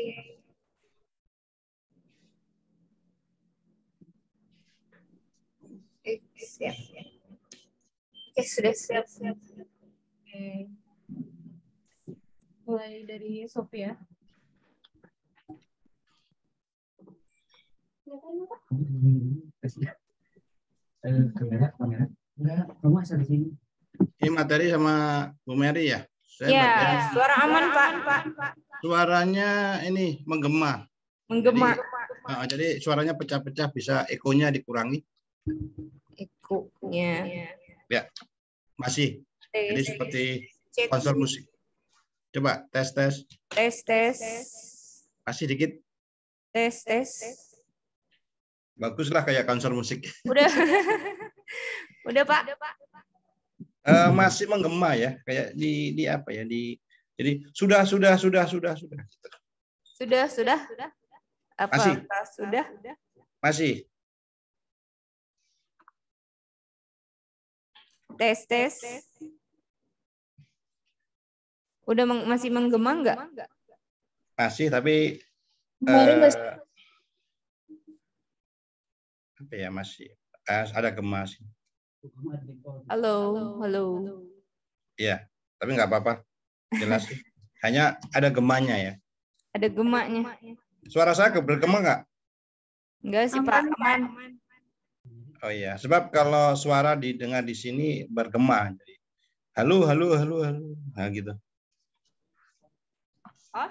Oke, siap. Oke, sudah siap. siap. Oke. Mulai dari Sofia. Eh, kamera, kamera. Enggak, kamu asal di sini. Ini materi sama Bu Mary ya? Saya ya, suara aman Pak. Pak. Suaranya ini menggema. Menggema. Jadi, uh, jadi suaranya pecah-pecah bisa ekonya dikurangi. Ekonya. Ya, masih. Jadi seperti konsol musik. Coba tes tes. Tes tes. Masih dikit. Tes tes. Baguslah kayak konsol musik. Udah. Udah, Pak. Udah, Pak. Eh, masih menggema ya kayak di di apa ya di jadi sudah sudah sudah sudah sudah sudah sudah sudah apa masih. sudah masih tes tes udah meng, masih menggema nggak masih tapi Baru uh, eh, masih. apa ya masih eh, ada gemas sih Halo, halo. Ya, tapi nggak apa-apa. Jelas. Hanya ada gemanya ya. Ada gemanya. Suara saya bergema nggak? Nggak sih Pak, aman. Oh iya, sebab kalau suara didengar di sini bergema. Jadi, halo, halo, halo, halo. Nah gitu. Oh?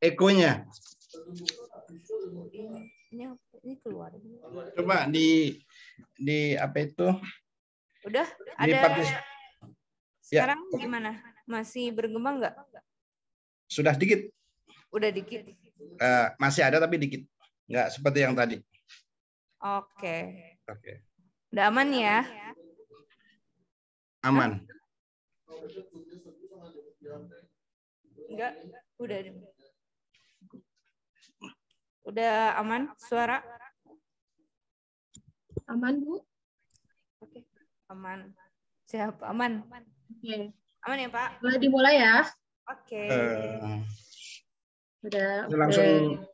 Ekonya. Ini, ini keluar. Coba di di apa itu? Udah di ada. Partis... Ya, sekarang gimana? Masih bergema nggak? Sudah dikit. Udah dikit. Uh, masih ada tapi dikit. Nggak seperti yang tadi. Oke. Okay. Oke. Okay. Udah aman ya? Aman. Enggak, udah. Udah aman suara? Aman, Bu? Oke, aman. Siap, aman. aman, Oke. Aman ya, Pak? Boleh dimulai ya? Oke. Okay. Uh, eh. Udah. Okay. Langsung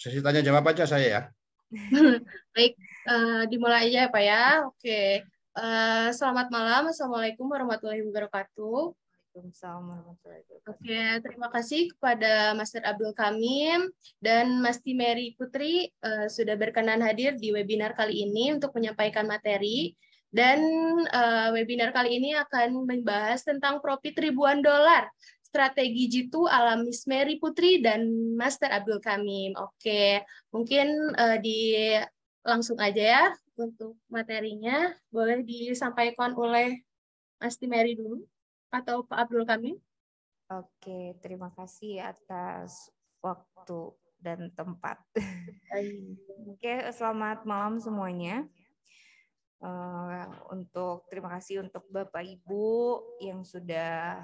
sesi tanya jawab aja saya ya. Baik, uh, dimulai aja ya, Pak ya. Oke. Okay. Uh, eh, selamat malam. Assalamualaikum warahmatullahi wabarakatuh. Oke, okay, terima kasih kepada Master Abdul Kamim dan Mas Mary Putri uh, sudah berkenan hadir di webinar kali ini untuk menyampaikan materi. Dan uh, webinar kali ini akan membahas tentang profit ribuan dolar strategi jitu ala Miss Mary Putri dan Master Abdul Kamim. Oke, mungkin uh, di langsung aja ya untuk materinya. Boleh disampaikan oleh Mas Timeri dulu atau Pak Abdul Kamil. Oke, terima kasih atas waktu dan tempat. Oke, selamat malam semuanya. Eh, untuk terima kasih untuk Bapak Ibu yang sudah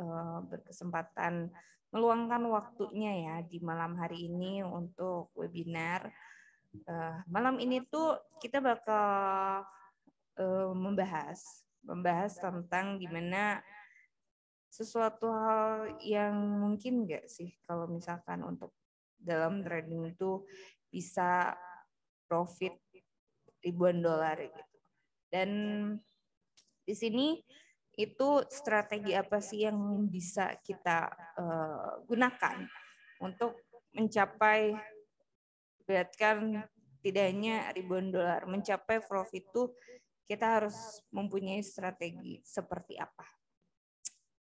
eh, berkesempatan meluangkan waktunya ya di malam hari ini untuk webinar. Eh, malam ini tuh kita bakal membahas membahas tentang gimana sesuatu hal yang mungkin nggak sih kalau misalkan untuk dalam trading itu bisa profit ribuan dolar gitu. Dan di sini itu strategi apa sih yang bisa kita uh, gunakan untuk mencapai beratkan tidaknya ribuan dolar mencapai profit itu kita harus mempunyai strategi seperti apa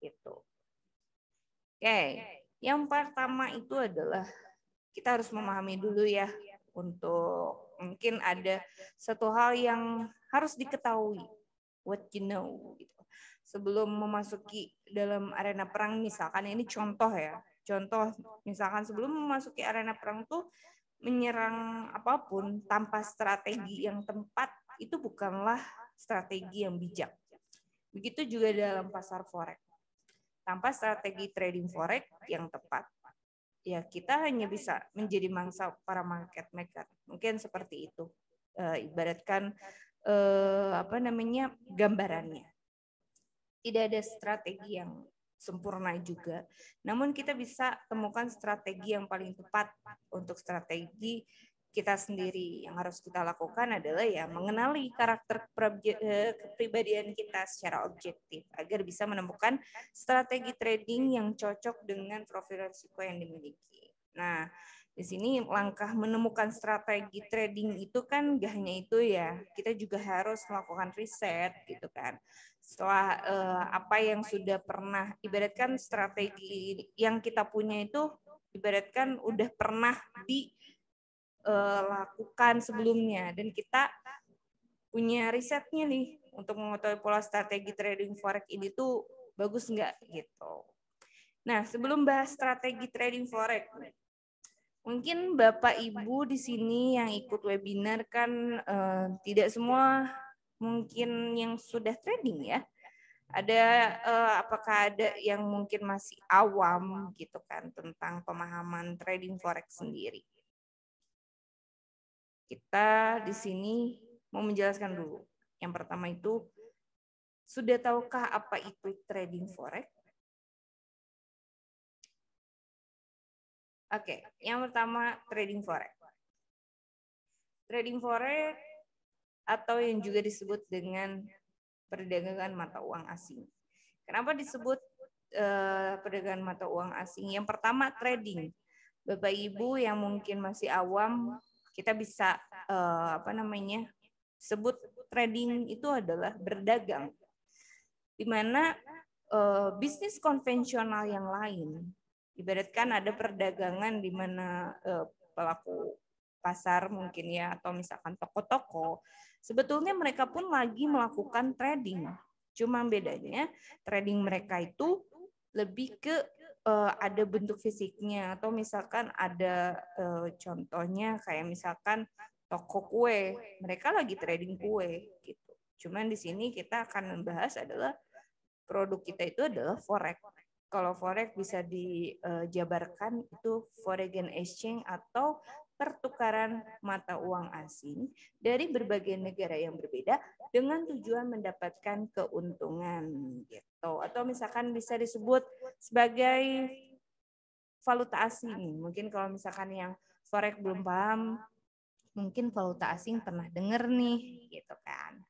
itu. Oke, okay. yang pertama itu adalah kita harus memahami dulu ya untuk mungkin ada satu hal yang harus diketahui what you know gitu. Sebelum memasuki dalam arena perang misalkan ini contoh ya. Contoh misalkan sebelum memasuki arena perang tuh menyerang apapun tanpa strategi yang tepat itu bukanlah strategi yang bijak. Begitu juga dalam pasar forex tanpa strategi trading forex yang tepat, ya kita hanya bisa menjadi mangsa para market maker. Mungkin seperti itu. Eh, ibaratkan eh, apa namanya gambarannya. Tidak ada strategi yang sempurna juga. Namun kita bisa temukan strategi yang paling tepat untuk strategi kita sendiri. Yang harus kita lakukan adalah ya mengenali karakter eh, kepribadian kita secara objektif agar bisa menemukan strategi trading yang cocok dengan profil risiko yang dimiliki. Nah, di sini langkah menemukan strategi trading itu kan gak hanya itu ya, kita juga harus melakukan riset gitu kan. Setelah eh, apa yang sudah pernah ibaratkan strategi yang kita punya itu ibaratkan udah pernah di Eh, lakukan sebelumnya dan kita punya risetnya nih untuk mengetahui pola strategi trading forex ini tuh bagus nggak gitu. Nah sebelum bahas strategi trading forex, mungkin bapak ibu di sini yang ikut webinar kan eh, tidak semua mungkin yang sudah trading ya. Ada eh, apakah ada yang mungkin masih awam gitu kan tentang pemahaman trading forex sendiri. Kita di sini mau menjelaskan dulu. Yang pertama itu, sudah tahukah apa itu trading forex? Oke, yang pertama trading forex. Trading forex atau yang juga disebut dengan perdagangan mata uang asing. Kenapa disebut uh, perdagangan mata uang asing? Yang pertama trading. Bapak Ibu yang mungkin masih awam kita bisa uh, apa namanya sebut trading itu adalah berdagang di mana uh, bisnis konvensional yang lain ibaratkan ada perdagangan di mana uh, pelaku pasar mungkin ya atau misalkan toko-toko sebetulnya mereka pun lagi melakukan trading cuma bedanya trading mereka itu lebih ke uh, ada bentuk fisiknya atau misalkan ada uh, contohnya kayak misalkan toko kue, mereka lagi trading kue gitu. Cuman di sini kita akan membahas adalah produk kita itu adalah forex. Kalau forex bisa dijabarkan eh, itu foreign exchange atau pertukaran mata uang asing dari berbagai negara yang berbeda dengan tujuan mendapatkan keuntungan gitu atau misalkan bisa disebut sebagai valuta asing mungkin kalau misalkan yang forex belum paham mungkin valuta asing pernah dengar nih gitu kan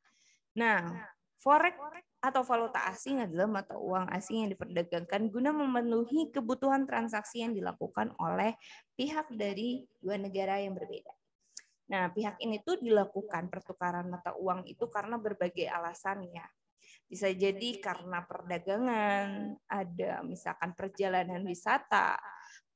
nah forex atau valuta asing adalah mata uang asing yang diperdagangkan guna memenuhi kebutuhan transaksi yang dilakukan oleh pihak dari dua negara yang berbeda. Nah, pihak ini tuh dilakukan pertukaran mata uang itu karena berbagai alasan ya. Bisa jadi karena perdagangan, ada misalkan perjalanan wisata,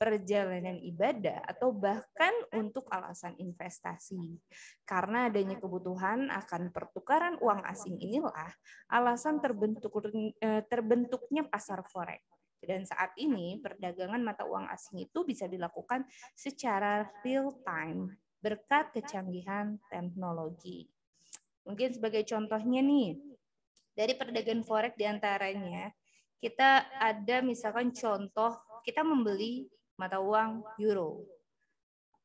perjalanan ibadah atau bahkan untuk alasan investasi. Karena adanya kebutuhan akan pertukaran uang asing inilah alasan terbentuk eh, terbentuknya pasar forex. Dan saat ini perdagangan mata uang asing itu bisa dilakukan secara real time berkat kecanggihan teknologi. Mungkin sebagai contohnya nih, dari perdagangan forex diantaranya, kita ada misalkan contoh kita membeli mata uang euro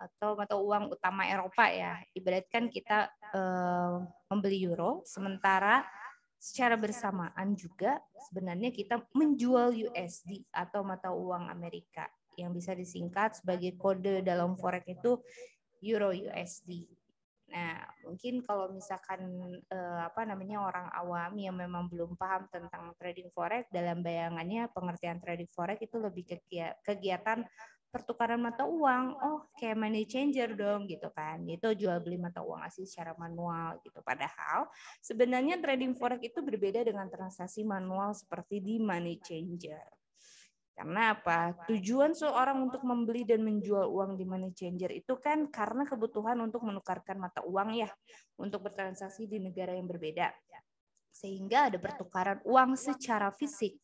atau mata uang utama Eropa ya. Ibaratkan kita eh, membeli euro, sementara secara bersamaan juga sebenarnya kita menjual USD atau mata uang Amerika yang bisa disingkat sebagai kode dalam forex itu euro USD. Nah, mungkin kalau misalkan eh, apa namanya orang awam yang memang belum paham tentang trading forex dalam bayangannya pengertian trading forex itu lebih ke kegiatan pertukaran mata uang. Oh, kayak money changer dong gitu kan. Itu jual beli mata uang asli secara manual gitu. Padahal sebenarnya trading forex itu berbeda dengan transaksi manual seperti di money changer. Karena apa? Tujuan seorang untuk membeli dan menjual uang di money changer itu kan karena kebutuhan untuk menukarkan mata uang ya, untuk bertransaksi di negara yang berbeda. Sehingga ada pertukaran uang secara fisik.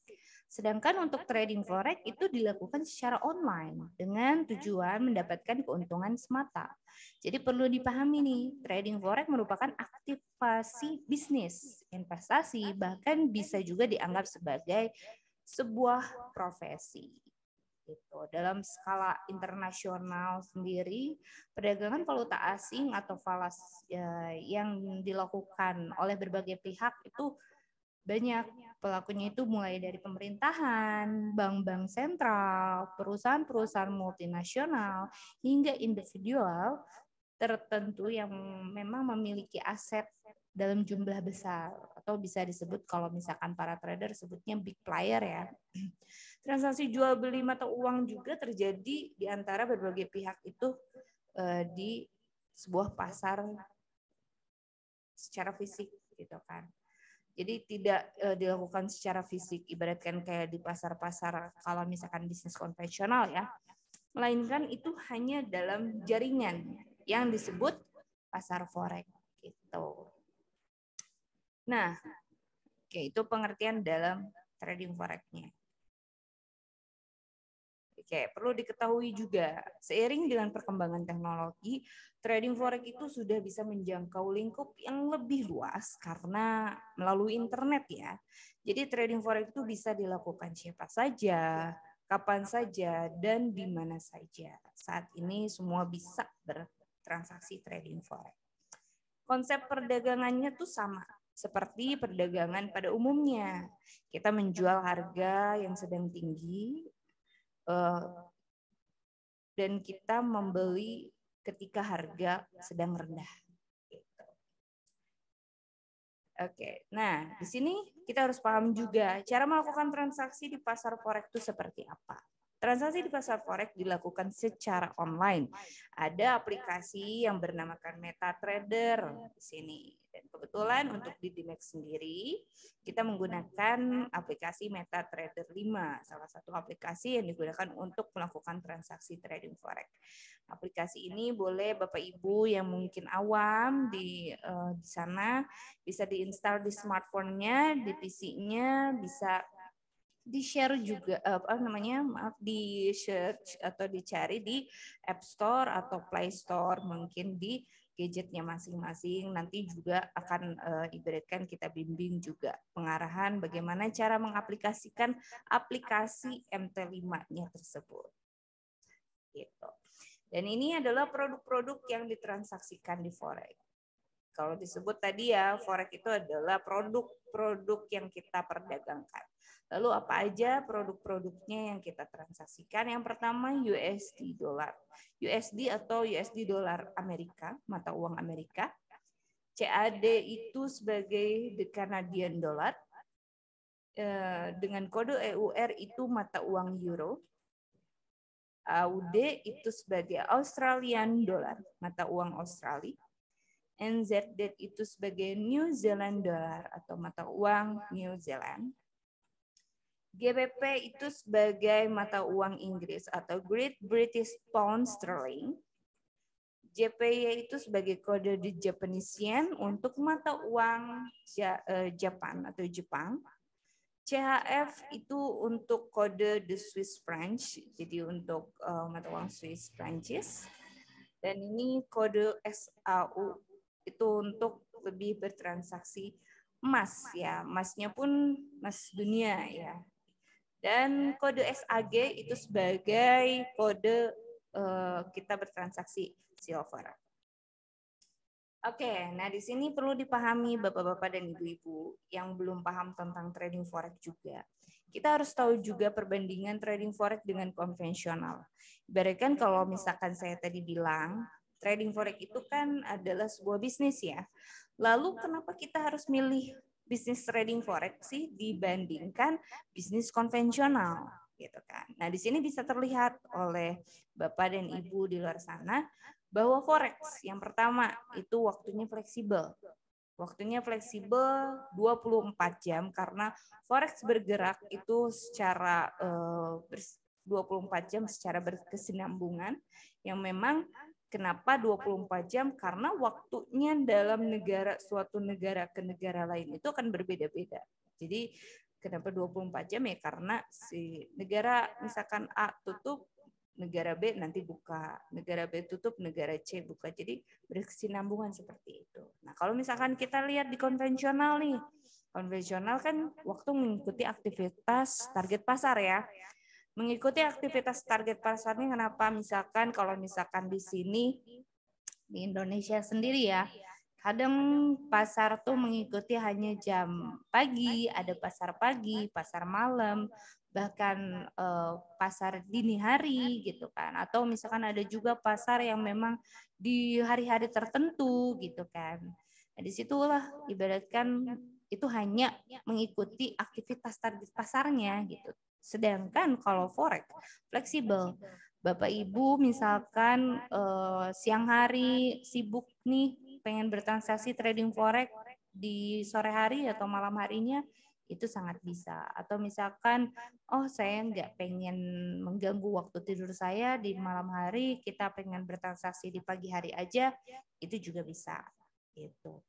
Sedangkan untuk trading forex itu dilakukan secara online dengan tujuan mendapatkan keuntungan semata. Jadi perlu dipahami nih, trading forex merupakan aktivasi bisnis, investasi, bahkan bisa juga dianggap sebagai sebuah profesi. Gitu. Dalam skala internasional sendiri, perdagangan valuta asing atau falas ya, yang dilakukan oleh berbagai pihak itu banyak pelakunya itu mulai dari pemerintahan, bank-bank sentral, perusahaan-perusahaan multinasional, hingga individual tertentu yang memang memiliki aset dalam jumlah besar atau bisa disebut kalau misalkan para trader sebutnya big player ya. Transaksi jual beli mata uang juga terjadi di antara berbagai pihak itu eh, di sebuah pasar secara fisik gitu kan. Jadi tidak eh, dilakukan secara fisik, ibaratkan kayak di pasar-pasar kalau misalkan bisnis konvensional ya, melainkan itu hanya dalam jaringan yang disebut pasar forex gitu. Nah, oke itu pengertian dalam trading forexnya. Oke, perlu diketahui juga, seiring dengan perkembangan teknologi, trading forex itu sudah bisa menjangkau lingkup yang lebih luas karena melalui internet ya. Jadi trading forex itu bisa dilakukan siapa saja, kapan saja, dan di mana saja. Saat ini semua bisa ber transaksi trading forex. Konsep perdagangannya tuh sama seperti perdagangan pada umumnya. Kita menjual harga yang sedang tinggi eh, dan kita membeli ketika harga sedang rendah. Gitu. Oke, nah di sini kita harus paham juga cara melakukan transaksi di pasar forex itu seperti apa. Transaksi di pasar forex dilakukan secara online. Ada aplikasi yang bernama MetaTrader di sini. Dan kebetulan untuk di Dimex sendiri, kita menggunakan aplikasi MetaTrader 5, salah satu aplikasi yang digunakan untuk melakukan transaksi trading forex. Aplikasi ini boleh Bapak Ibu yang mungkin awam di uh, di sana bisa diinstal di smartphone-nya, di PC-nya, bisa di share juga eh, apa namanya maaf di search atau dicari di App Store atau Play Store mungkin di gadgetnya masing-masing nanti juga akan uh, ibaratkan kita bimbing juga pengarahan bagaimana cara mengaplikasikan aplikasi MT5-nya tersebut gitu dan ini adalah produk-produk yang ditransaksikan di forex kalau disebut tadi ya, forex itu adalah produk-produk yang kita perdagangkan. Lalu apa aja produk-produknya yang kita transaksikan? Yang pertama USD dolar. USD atau USD dolar Amerika, mata uang Amerika. CAD itu sebagai the Canadian dollar. Eh, dengan kode EUR itu mata uang euro. AUD itu sebagai Australian dollar, mata uang Australia. NZD itu sebagai New Zealand Dollar atau mata uang New Zealand. GBP itu sebagai mata uang Inggris atau Great British Pound Sterling. JPY itu sebagai kode di Japanese Yen untuk mata uang eh, Japan atau Jepang. CHF itu untuk kode the Swiss French, jadi untuk eh, mata uang Swiss Prancis. Dan ini kode SAU itu untuk lebih bertransaksi emas ya emasnya pun emas dunia ya dan kode SAG itu sebagai kode uh, kita bertransaksi silver. Oke, nah di sini perlu dipahami Bapak-bapak dan Ibu-ibu yang belum paham tentang trading forex juga. Kita harus tahu juga perbandingan trading forex dengan konvensional. Ibaratkan kalau misalkan saya tadi bilang trading forex itu kan adalah sebuah bisnis ya. Lalu kenapa kita harus milih bisnis trading forex sih dibandingkan bisnis konvensional gitu kan. Nah, di sini bisa terlihat oleh Bapak dan Ibu di luar sana bahwa forex yang pertama itu waktunya fleksibel. Waktunya fleksibel 24 jam karena forex bergerak itu secara eh, uh, 24 jam secara berkesinambungan yang memang Kenapa 24 jam? Karena waktunya dalam negara suatu negara ke negara lain itu akan berbeda-beda. Jadi kenapa 24 jam ya karena si negara misalkan A tutup negara B nanti buka, negara B tutup, negara C buka. Jadi berkesinambungan seperti itu. Nah, kalau misalkan kita lihat di konvensional nih, konvensional kan waktu mengikuti aktivitas target pasar ya mengikuti aktivitas target pasarnya kenapa misalkan kalau misalkan di sini di Indonesia sendiri ya kadang pasar tuh mengikuti hanya jam pagi ada pasar pagi pasar malam bahkan eh, pasar dini hari gitu kan atau misalkan ada juga pasar yang memang di hari-hari tertentu gitu kan nah, disitulah ibaratkan itu hanya mengikuti aktivitas target pasarnya gitu Sedangkan kalau forex fleksibel. Bapak Ibu misalkan uh, siang hari sibuk nih pengen bertransaksi trading forex di sore hari atau malam harinya itu sangat bisa. Atau misalkan oh saya nggak pengen mengganggu waktu tidur saya di malam hari, kita pengen bertransaksi di pagi hari aja, itu juga bisa gitu.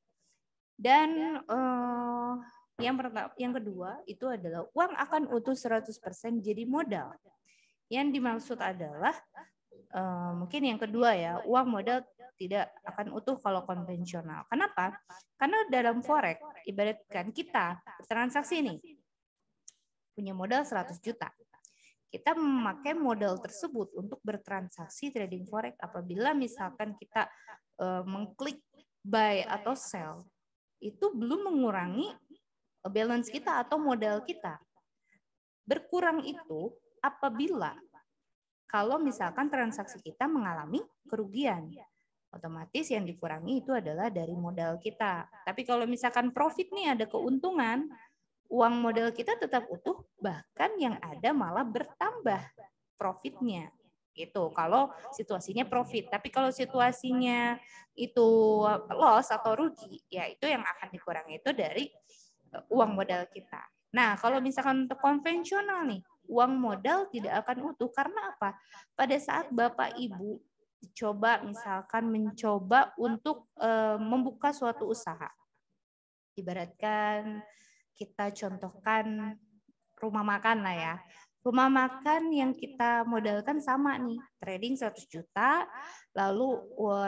Dan uh, yang pertama, yang kedua itu adalah uang akan utuh 100% jadi modal. Yang dimaksud adalah uh, mungkin yang kedua ya, uang modal tidak akan utuh kalau konvensional. Kenapa? Karena dalam forex ibaratkan kita transaksi ini punya modal 100 juta. Kita memakai modal tersebut untuk bertransaksi trading forex apabila misalkan kita uh, mengklik buy atau sell itu belum mengurangi balance kita atau modal kita. Berkurang itu apabila kalau misalkan transaksi kita mengalami kerugian. Otomatis yang dikurangi itu adalah dari modal kita. Tapi kalau misalkan profit nih ada keuntungan, uang modal kita tetap utuh, bahkan yang ada malah bertambah profitnya itu kalau situasinya profit tapi kalau situasinya itu loss atau rugi ya itu yang akan dikurangi itu dari uang modal kita. Nah, kalau misalkan untuk konvensional nih, uang modal tidak akan utuh karena apa? Pada saat Bapak Ibu coba misalkan mencoba untuk e, membuka suatu usaha. Ibaratkan kita contohkan rumah makan lah ya. Rumah makan yang kita modalkan sama nih, trading 100 juta, lalu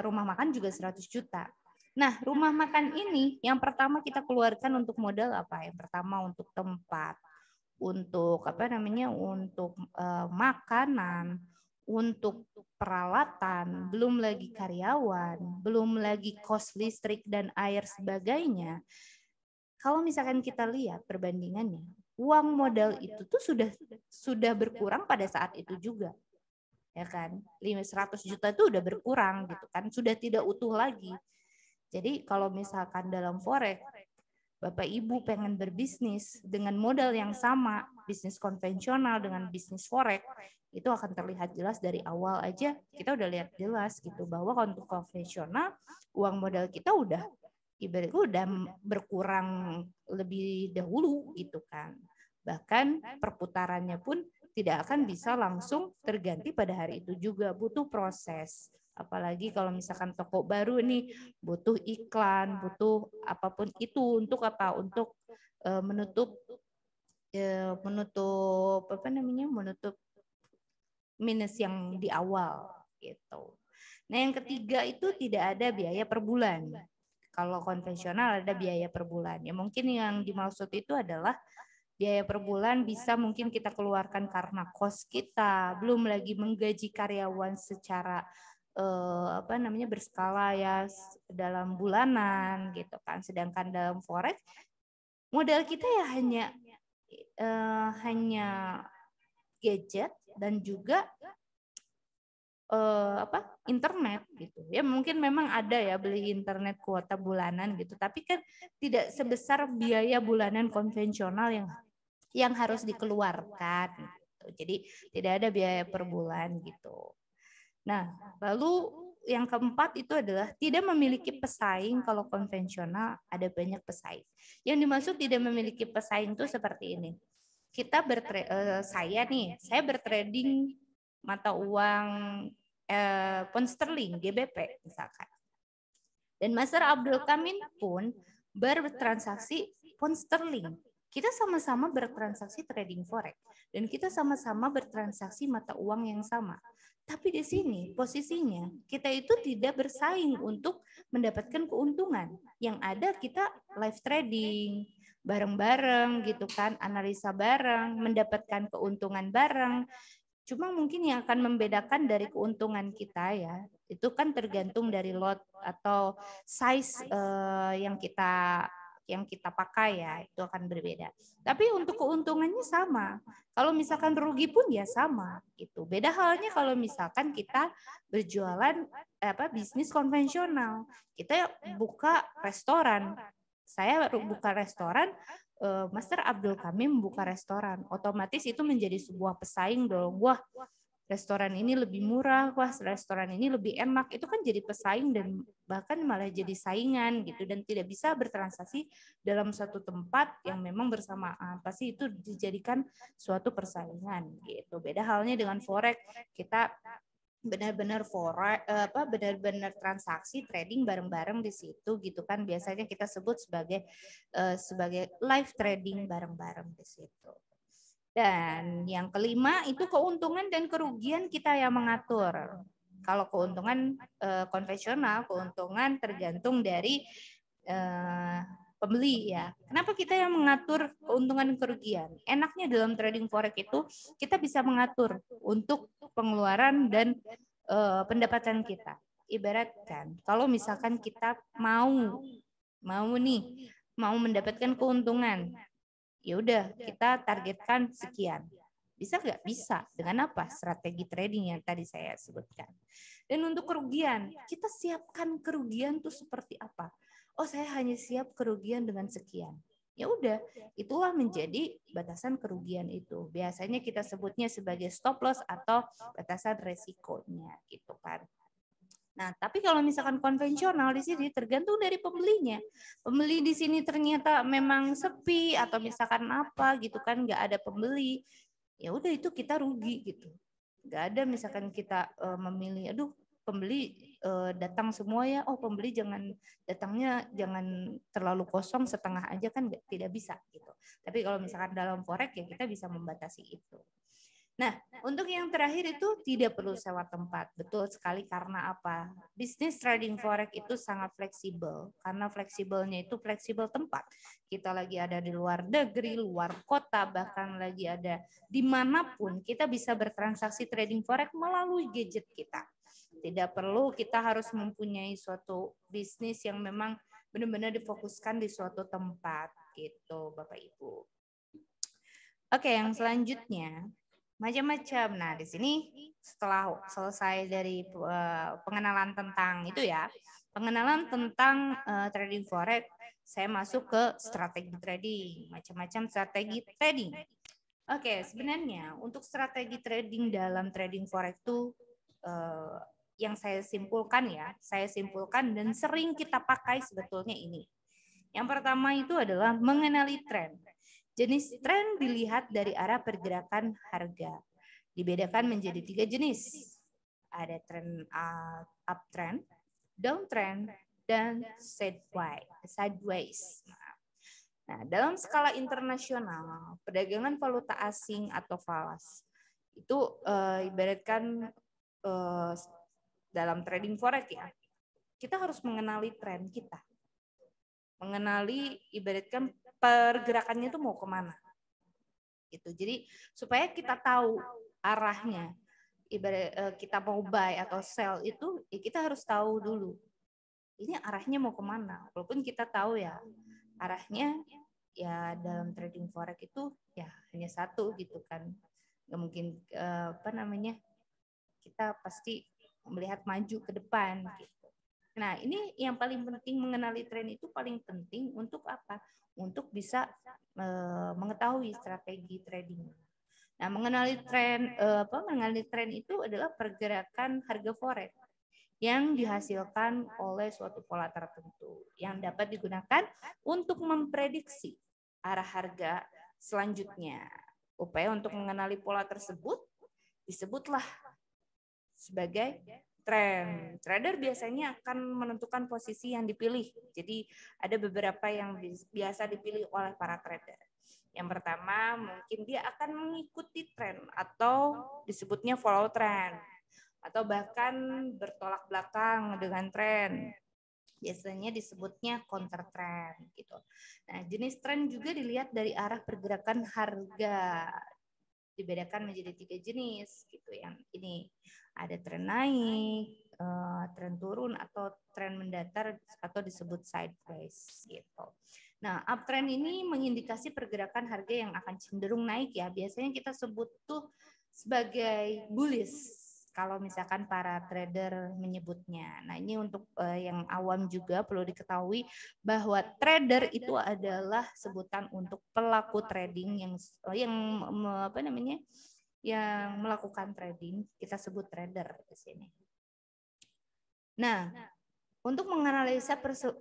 rumah makan juga 100 juta. Nah, rumah nah. makan ini yang pertama kita keluarkan untuk modal apa? Yang pertama untuk tempat, untuk apa namanya? untuk uh, makanan, untuk peralatan, belum lagi karyawan, belum lagi kos listrik dan air sebagainya. Kalau misalkan kita lihat perbandingannya, uang modal itu tuh sudah sudah berkurang pada saat itu juga ya kan 500 juta itu udah berkurang gitu kan sudah tidak utuh lagi jadi kalau misalkan dalam forex, Bapak Ibu pengen berbisnis dengan modal yang sama, bisnis konvensional dengan bisnis forex, itu akan terlihat jelas dari awal aja. Kita udah lihat jelas gitu bahwa untuk konvensional uang modal kita udah ibaratnya udah berkurang lebih dahulu gitu kan. Bahkan perputarannya pun tidak akan bisa langsung terganti pada hari itu juga butuh proses apalagi kalau misalkan toko baru nih butuh iklan, butuh apapun itu untuk apa? Untuk uh, menutup uh, menutup apa namanya? menutup minus yang di awal gitu. Nah, yang ketiga itu tidak ada biaya per bulan. Kalau konvensional ada biaya per bulan. Ya mungkin yang dimaksud itu adalah biaya per bulan bisa mungkin kita keluarkan karena kos kita, belum lagi menggaji karyawan secara eh, apa namanya berskala ya dalam bulanan gitu kan. Sedangkan dalam forex modal kita ya hanya eh, hanya gadget dan juga eh, apa internet gitu ya mungkin memang ada ya beli internet kuota bulanan gitu tapi kan tidak sebesar biaya bulanan konvensional yang yang harus dikeluarkan gitu. jadi tidak ada biaya per bulan gitu Nah, lalu yang keempat itu adalah tidak memiliki pesaing kalau konvensional ada banyak pesaing. Yang dimaksud tidak memiliki pesaing itu seperti ini. Kita bertra eh, saya nih, saya bertrading mata uang eh, pound sterling GBP misalkan. Dan Master Abdul Kamin pun bertransaksi pound sterling. Kita sama-sama bertransaksi trading forex dan kita sama-sama bertransaksi mata uang yang sama. Tapi di sini posisinya kita itu tidak bersaing untuk mendapatkan keuntungan. Yang ada kita live trading bareng-bareng gitu kan, analisa bareng, mendapatkan keuntungan bareng. Cuma mungkin yang akan membedakan dari keuntungan kita ya, itu kan tergantung dari lot atau size uh, yang kita yang kita pakai ya itu akan berbeda. Tapi untuk keuntungannya sama. Kalau misalkan rugi pun ya sama gitu. Beda halnya kalau misalkan kita berjualan apa bisnis konvensional. Kita buka restoran. Saya buka restoran, eh, Master Abdul Kamim buka restoran. Otomatis itu menjadi sebuah pesaing dong. Wah, restoran ini lebih murah, wah restoran ini lebih enak. Itu kan jadi pesaing dan bahkan malah jadi saingan gitu dan tidak bisa bertransaksi dalam satu tempat yang memang bersamaan. Pasti itu dijadikan suatu persaingan gitu. Beda halnya dengan forex, kita benar-benar forex eh, apa benar-benar transaksi trading bareng-bareng di situ gitu kan biasanya kita sebut sebagai eh, sebagai live trading bareng-bareng di situ. Dan yang kelima itu keuntungan dan kerugian kita yang mengatur. Kalau keuntungan eh, konvensional, keuntungan tergantung dari eh, pembeli ya. Kenapa kita yang mengatur keuntungan dan kerugian? Enaknya dalam trading forex itu kita bisa mengatur untuk pengeluaran dan eh, pendapatan kita. Ibaratkan kalau misalkan kita mau mau nih mau mendapatkan keuntungan ya udah kita targetkan sekian. Bisa nggak? Bisa. Dengan apa? Strategi trading yang tadi saya sebutkan. Dan untuk kerugian, kita siapkan kerugian tuh seperti apa? Oh, saya hanya siap kerugian dengan sekian. Ya udah, itulah menjadi batasan kerugian itu. Biasanya kita sebutnya sebagai stop loss atau batasan resikonya gitu kan. Nah, tapi kalau misalkan konvensional di sini tergantung dari pembelinya. Pembeli di sini ternyata memang sepi atau misalkan apa gitu kan nggak ada pembeli. Ya udah itu kita rugi gitu. Nggak ada misalkan kita uh, memilih aduh pembeli uh, datang semua ya. Oh, pembeli jangan datangnya jangan terlalu kosong setengah aja kan gak, tidak bisa gitu. Tapi kalau misalkan dalam forex ya kita bisa membatasi itu. Nah, untuk yang terakhir itu tidak perlu sewa tempat. Betul sekali karena apa? Bisnis trading forex itu sangat fleksibel. Karena fleksibelnya itu fleksibel tempat. Kita lagi ada di luar negeri, luar kota, bahkan lagi ada dimanapun kita bisa bertransaksi trading forex melalui gadget kita. Tidak perlu kita harus mempunyai suatu bisnis yang memang benar-benar difokuskan di suatu tempat gitu Bapak Ibu. Oke, yang selanjutnya macam-macam. Nah, di sini setelah selesai dari eh, pengenalan tentang itu ya, pengenalan tentang eh, trading forex, saya masuk ke strategi trading, macam-macam strategi trading. Oke, okay, sebenarnya untuk strategi trading dalam trading forex itu eh, yang saya simpulkan ya, saya simpulkan dan sering kita pakai sebetulnya ini. Yang pertama itu adalah mengenali trend. Jenis tren dilihat dari arah pergerakan harga. Dibedakan menjadi tiga jenis. Ada tren uh, uptrend, downtrend, dan sideways. Nah, dalam skala internasional, perdagangan valuta asing atau falas itu uh, ibaratkan uh, dalam trading forex ya, kita harus mengenali tren kita, mengenali ibaratkan pergerakannya itu mau kemana gitu jadi supaya kita tahu arahnya ibarat eh, kita mau buy atau sell itu ya kita harus tahu dulu ini arahnya mau kemana walaupun kita tahu ya arahnya ya dalam trading forex itu ya hanya satu gitu kan Gak mungkin eh, apa namanya kita pasti melihat maju ke depan gitu Nah, ini yang paling penting mengenali tren itu paling penting untuk apa? Untuk bisa eh, mengetahui strategi trading. Nah, mengenali tren eh, apa? Mengenali tren itu adalah pergerakan harga forex yang dihasilkan oleh suatu pola tertentu yang dapat digunakan untuk memprediksi arah harga selanjutnya. Upaya untuk mengenali pola tersebut disebutlah sebagai Trend Trader biasanya akan menentukan posisi yang dipilih. Jadi ada beberapa yang biasa dipilih oleh para trader. Yang pertama mungkin dia akan mengikuti trend atau disebutnya follow trend atau bahkan bertolak belakang dengan trend. biasanya disebutnya counter trend gitu. Nah, jenis trend juga dilihat dari arah pergerakan harga dibedakan menjadi tiga jenis gitu yang ini ada tren naik, uh, tren turun atau tren mendatar atau disebut sideways gitu. Nah, uptrend ini mengindikasi pergerakan harga yang akan cenderung naik ya. Biasanya kita sebut tuh sebagai bullish kalau misalkan para trader menyebutnya. Nah, ini untuk uh, yang awam juga perlu diketahui bahwa trader itu adalah sebutan untuk pelaku trading yang eh, yang apa namanya? yang melakukan trading, kita sebut trader di sini. Nah, untuk menganalisa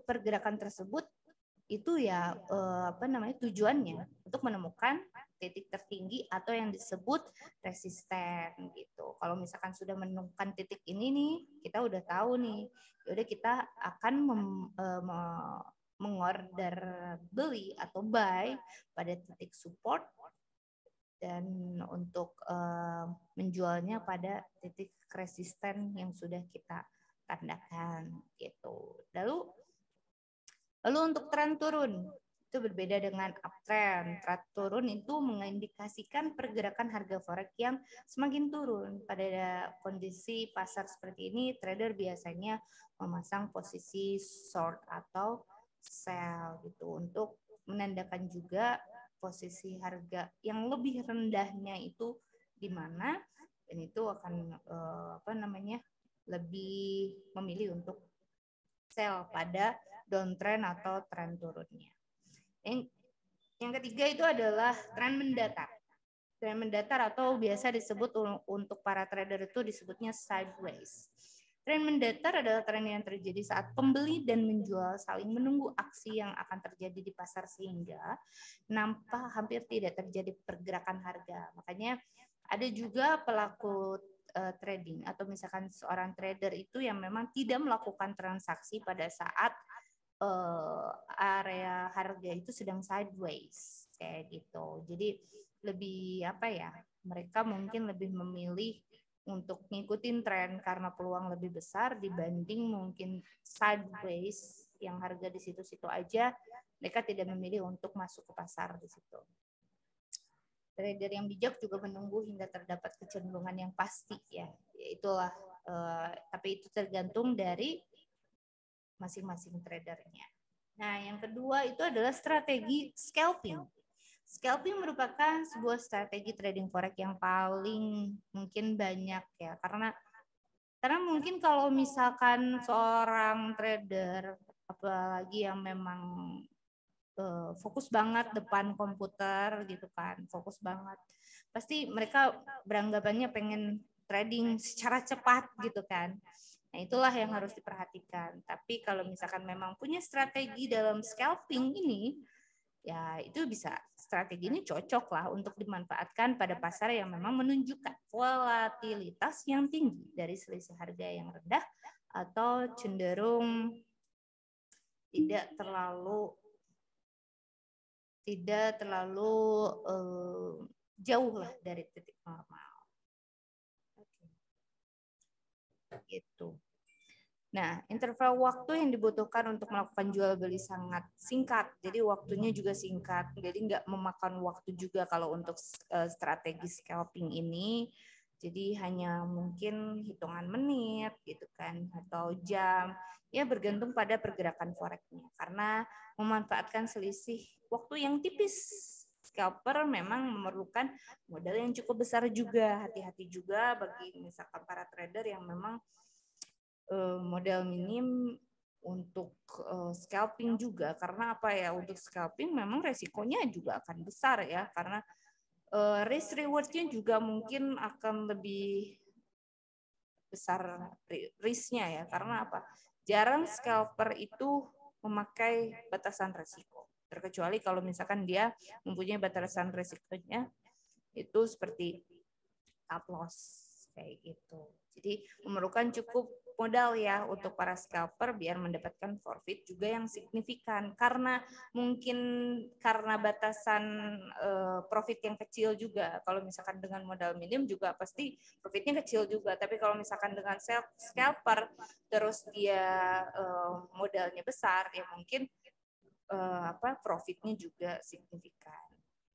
pergerakan tersebut itu ya uh, apa namanya tujuannya untuk menemukan titik tertinggi atau yang disebut resisten gitu. Kalau misalkan sudah menemukan titik ini nih, kita udah tahu nih, ya udah kita akan mem, e, me, mengorder beli atau buy pada titik support dan untuk e, menjualnya pada titik resisten yang sudah kita tandakan gitu. Lalu lalu untuk tren turun itu berbeda dengan uptrend. Trend turun itu mengindikasikan pergerakan harga forex yang semakin turun. Pada kondisi pasar seperti ini, trader biasanya memasang posisi short atau sell gitu untuk menandakan juga posisi harga yang lebih rendahnya itu di mana dan itu akan eh, apa namanya lebih memilih untuk sell pada downtrend atau trend turunnya. Yang, yang ketiga itu adalah tren mendatar. Tren mendatar atau biasa disebut untuk para trader itu disebutnya sideways. Tren mendatar adalah tren yang terjadi saat pembeli dan menjual saling menunggu aksi yang akan terjadi di pasar sehingga nampak hampir tidak terjadi pergerakan harga. Makanya ada juga pelaku eh, trading atau misalkan seorang trader itu yang memang tidak melakukan transaksi pada saat uh, area harga itu sedang sideways kayak gitu. Jadi lebih apa ya? Mereka mungkin lebih memilih untuk ngikutin tren karena peluang lebih besar dibanding mungkin sideways yang harga di situ-situ aja mereka tidak memilih untuk masuk ke pasar di situ. Trader yang bijak juga menunggu hingga terdapat kecenderungan yang pasti ya. Itulah Uh, tapi itu tergantung dari masing-masing tradernya. Nah, yang kedua itu adalah strategi scalping. Scalping merupakan sebuah strategi trading forex yang paling mungkin banyak ya karena karena mungkin kalau misalkan seorang trader apalagi yang memang eh, fokus banget depan komputer gitu kan, fokus banget. Pasti mereka beranggapannya pengen trading secara cepat gitu kan. Nah, itulah yang harus diperhatikan. Tapi kalau misalkan memang punya strategi dalam scalping ini, ya itu bisa strategi ini cocok lah untuk dimanfaatkan pada pasar yang memang menunjukkan volatilitas yang tinggi dari selisih harga yang rendah atau cenderung tidak terlalu tidak terlalu eh, jauh lah dari titik normal. Oke. Gitu. Nah, interval waktu yang dibutuhkan untuk melakukan jual beli sangat singkat, jadi waktunya juga singkat, jadi nggak memakan waktu juga kalau untuk uh, strategi scalping ini. Jadi hanya mungkin hitungan menit gitu kan atau jam ya bergantung pada pergerakan forexnya. karena memanfaatkan selisih waktu yang tipis scalper memang memerlukan modal yang cukup besar juga hati-hati juga bagi misalkan para trader yang memang uh, eh, modal iya. minim untuk uh, scalping juga karena apa ya iya. untuk scalping memang resikonya juga akan besar ya karena uh, risk rewardnya juga mungkin akan lebih besar risknya ya karena apa jarang scalper itu memakai batasan resiko terkecuali kalau misalkan dia mempunyai batasan resikonya itu seperti stop loss kayak gitu jadi memerlukan cukup modal ya iya. untuk para scalper biar mendapatkan profit juga yang signifikan karena mungkin karena batasan eh, profit yang kecil juga kalau misalkan dengan modal minim juga pasti profitnya kecil juga tapi kalau misalkan dengan scalper terus dia eh, modalnya besar ya mungkin eh, apa profitnya juga signifikan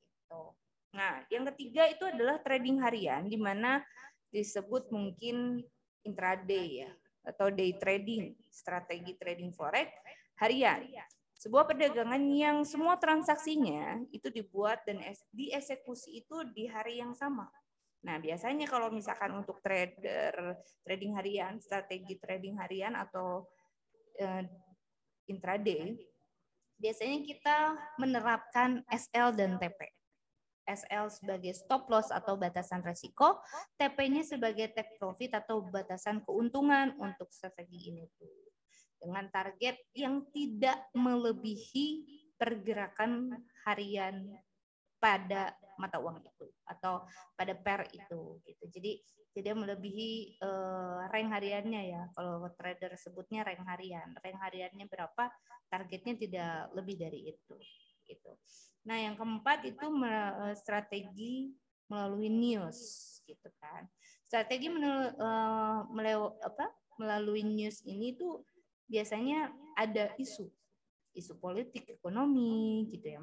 gitu. Nah, yang ketiga itu adalah trading harian di mana disebut mungkin intraday ya atau day trading, strategi trading forex harian. Sebuah perdagangan yang semua transaksinya itu dibuat dan dieksekusi itu di hari yang sama. Nah, biasanya kalau misalkan untuk trader trading harian, strategi trading harian atau eh, intraday, biasanya kita menerapkan SL dan TP. SL sebagai stop loss atau batasan resiko, TP-nya sebagai take profit atau batasan keuntungan untuk strategi ini dengan target yang tidak melebihi pergerakan harian pada mata uang itu atau pada pair itu gitu. Jadi tidak melebihi uh, rank hariannya ya. Kalau trader sebutnya rank harian. Rank hariannya berapa? Targetnya tidak lebih dari itu gitu. Nah, yang keempat itu eh, strategi melalui news gitu kan. Strategi eh, melalui apa, melalui news ini tuh biasanya ada isu isu politik ekonomi gitu ya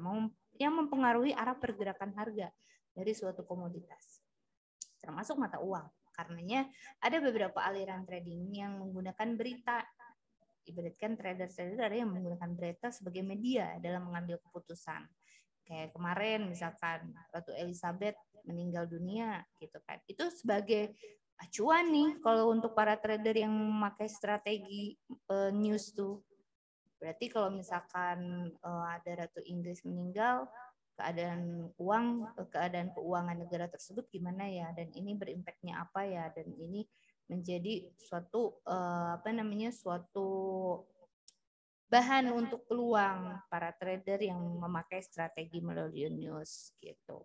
yang mempengaruhi arah pergerakan harga dari suatu komoditas termasuk mata uang karenanya ada beberapa aliran trading yang menggunakan berita ibaratkan trader-trader ada yang menggunakan berita sebagai media dalam mengambil keputusan. Kayak kemarin misalkan Ratu Elizabeth meninggal dunia gitu kan. Itu sebagai acuan nih kalau untuk para trader yang memakai strategi uh, news tuh. Berarti kalau misalkan uh, ada Ratu Inggris meninggal, keadaan uang eh, keadaan keuangan negara tersebut gimana ya dan ini berimpaknya apa ya dan ini menjadi suatu uh, apa namanya suatu bahan untuk peluang para trader yang memakai strategi melalui news gitu.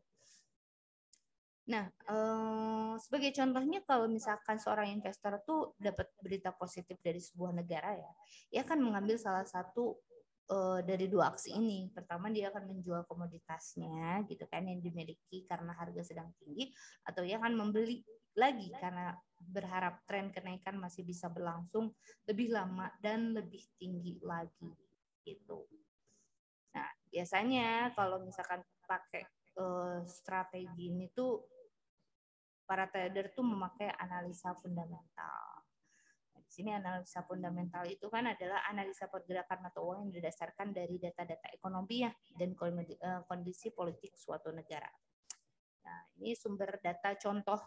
Nah, eh, sebagai contohnya kalau misalkan seorang investor tuh dapat berita positif dari sebuah negara ya, ia akan mengambil salah satu eh, dari dua aksi ini. Pertama dia akan menjual komoditasnya gitu kan yang dimiliki karena harga sedang tinggi, atau ia akan membeli lagi karena berharap tren kenaikan masih bisa berlangsung lebih lama dan lebih tinggi lagi gitu. Nah, biasanya kalau misalkan pakai uh, strategi ini tuh para trader tuh memakai analisa fundamental. Nah, di sini analisa fundamental itu kan adalah analisa pergerakan mata uang yang didasarkan dari data-data ekonomi ya dan kondisi eh, politik suatu negara. Nah, ini sumber data contoh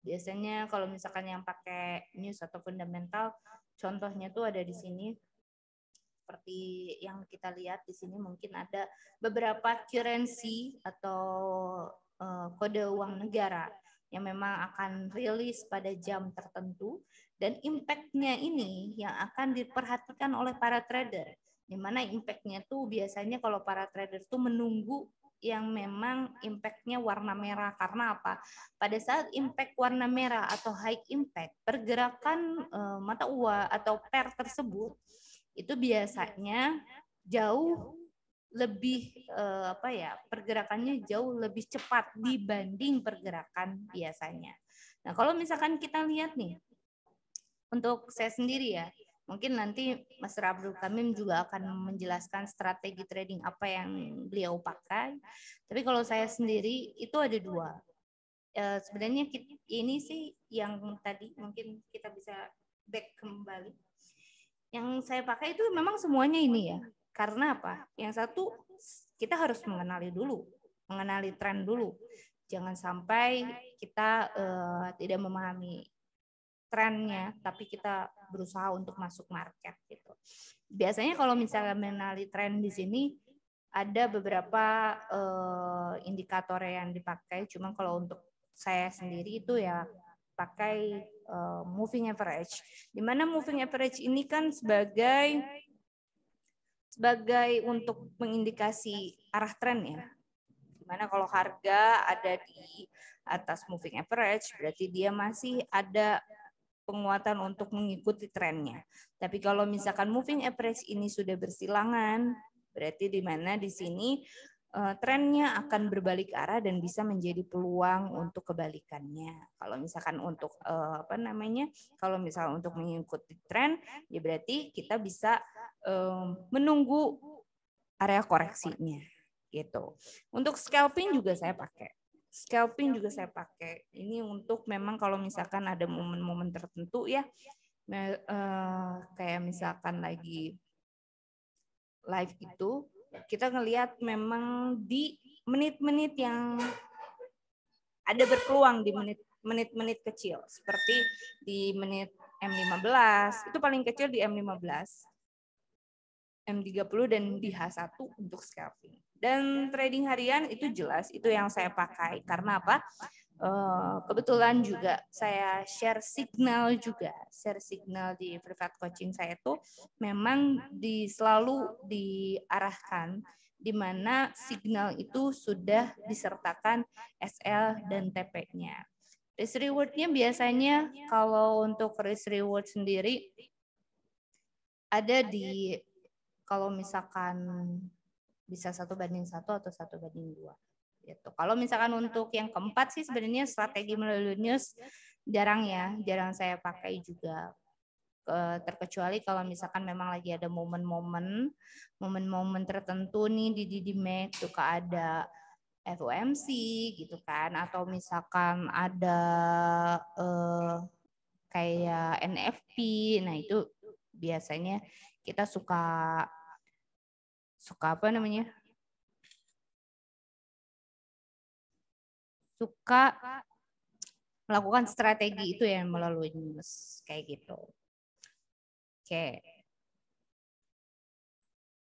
Biasanya kalau misalkan yang pakai news atau fundamental, contohnya tuh ada di sini seperti yang kita lihat di sini mungkin ada beberapa currency atau eh, kode uang negara yang memang akan rilis pada jam tertentu dan impactnya ini yang akan diperhatikan oleh para trader di mana impact tuh biasanya kalau para trader tuh menunggu yang memang impactnya warna merah karena apa? Pada saat impact warna merah atau high impact, pergerakan uh, mata uang atau pair tersebut itu biasanya jauh lebih uh, apa ya pergerakannya jauh lebih cepat dibanding pergerakan biasanya. Nah kalau misalkan kita lihat nih untuk saya sendiri ya Mungkin nanti Mas Abdul Kamim juga akan menjelaskan strategi trading apa yang beliau pakai. Tapi kalau saya sendiri itu ada dua. E, sebenarnya ini sih yang tadi mungkin kita bisa back kembali. Yang saya pakai itu memang semuanya ini ya. Karena apa? Yang satu kita harus mengenali dulu, mengenali tren dulu. Jangan sampai kita uh, tidak memahami trennya, tapi kita berusaha untuk masuk market gitu. Biasanya kalau misalnya menali tren di sini ada beberapa uh, indikator yang dipakai, cuman kalau untuk saya sendiri itu ya pakai uh, moving average. Di mana moving average ini kan sebagai sebagai untuk mengindikasi arah tren ya. Dimana kalau harga ada di atas moving average berarti dia masih ada penguatan untuk mengikuti trennya. Tapi kalau misalkan moving average ini sudah bersilangan, berarti di mana di sini eh, trennya akan berbalik arah dan bisa menjadi peluang untuk kebalikannya. Kalau misalkan untuk eh, apa namanya, kalau misal untuk mengikuti tren, ya berarti kita bisa eh, menunggu area koreksinya gitu. Untuk scalping juga saya pakai. Scalping juga saya pakai. Ini untuk memang kalau misalkan ada momen-momen tertentu ya, eh, kayak misalkan lagi live itu, kita ngelihat memang di menit-menit yang ada berpeluang di menit-menit kecil seperti di menit M15 itu paling kecil di M15 M30 dan di H1 untuk scalping. Dan trading harian itu jelas, itu yang saya pakai. Karena apa? Eh, kebetulan juga saya share signal juga, share signal di private coaching saya itu memang di selalu diarahkan di mana signal itu sudah disertakan SL dan TP-nya. Risk reward-nya biasanya kalau untuk risk reward sendiri ada di kalau misalkan bisa satu banding satu atau satu banding dua. Gitu. Kalau misalkan untuk yang keempat sih sebenarnya strategi melalui news jarang ya, jarang saya pakai juga. Terkecuali kalau misalkan memang lagi ada momen-momen, momen-momen tertentu nih di Didi Mac suka ada FOMC gitu kan, atau misalkan ada eh, kayak NFP, nah itu biasanya kita suka suka apa namanya? Suka melakukan strategi itu yang melalui news kayak gitu. Oke.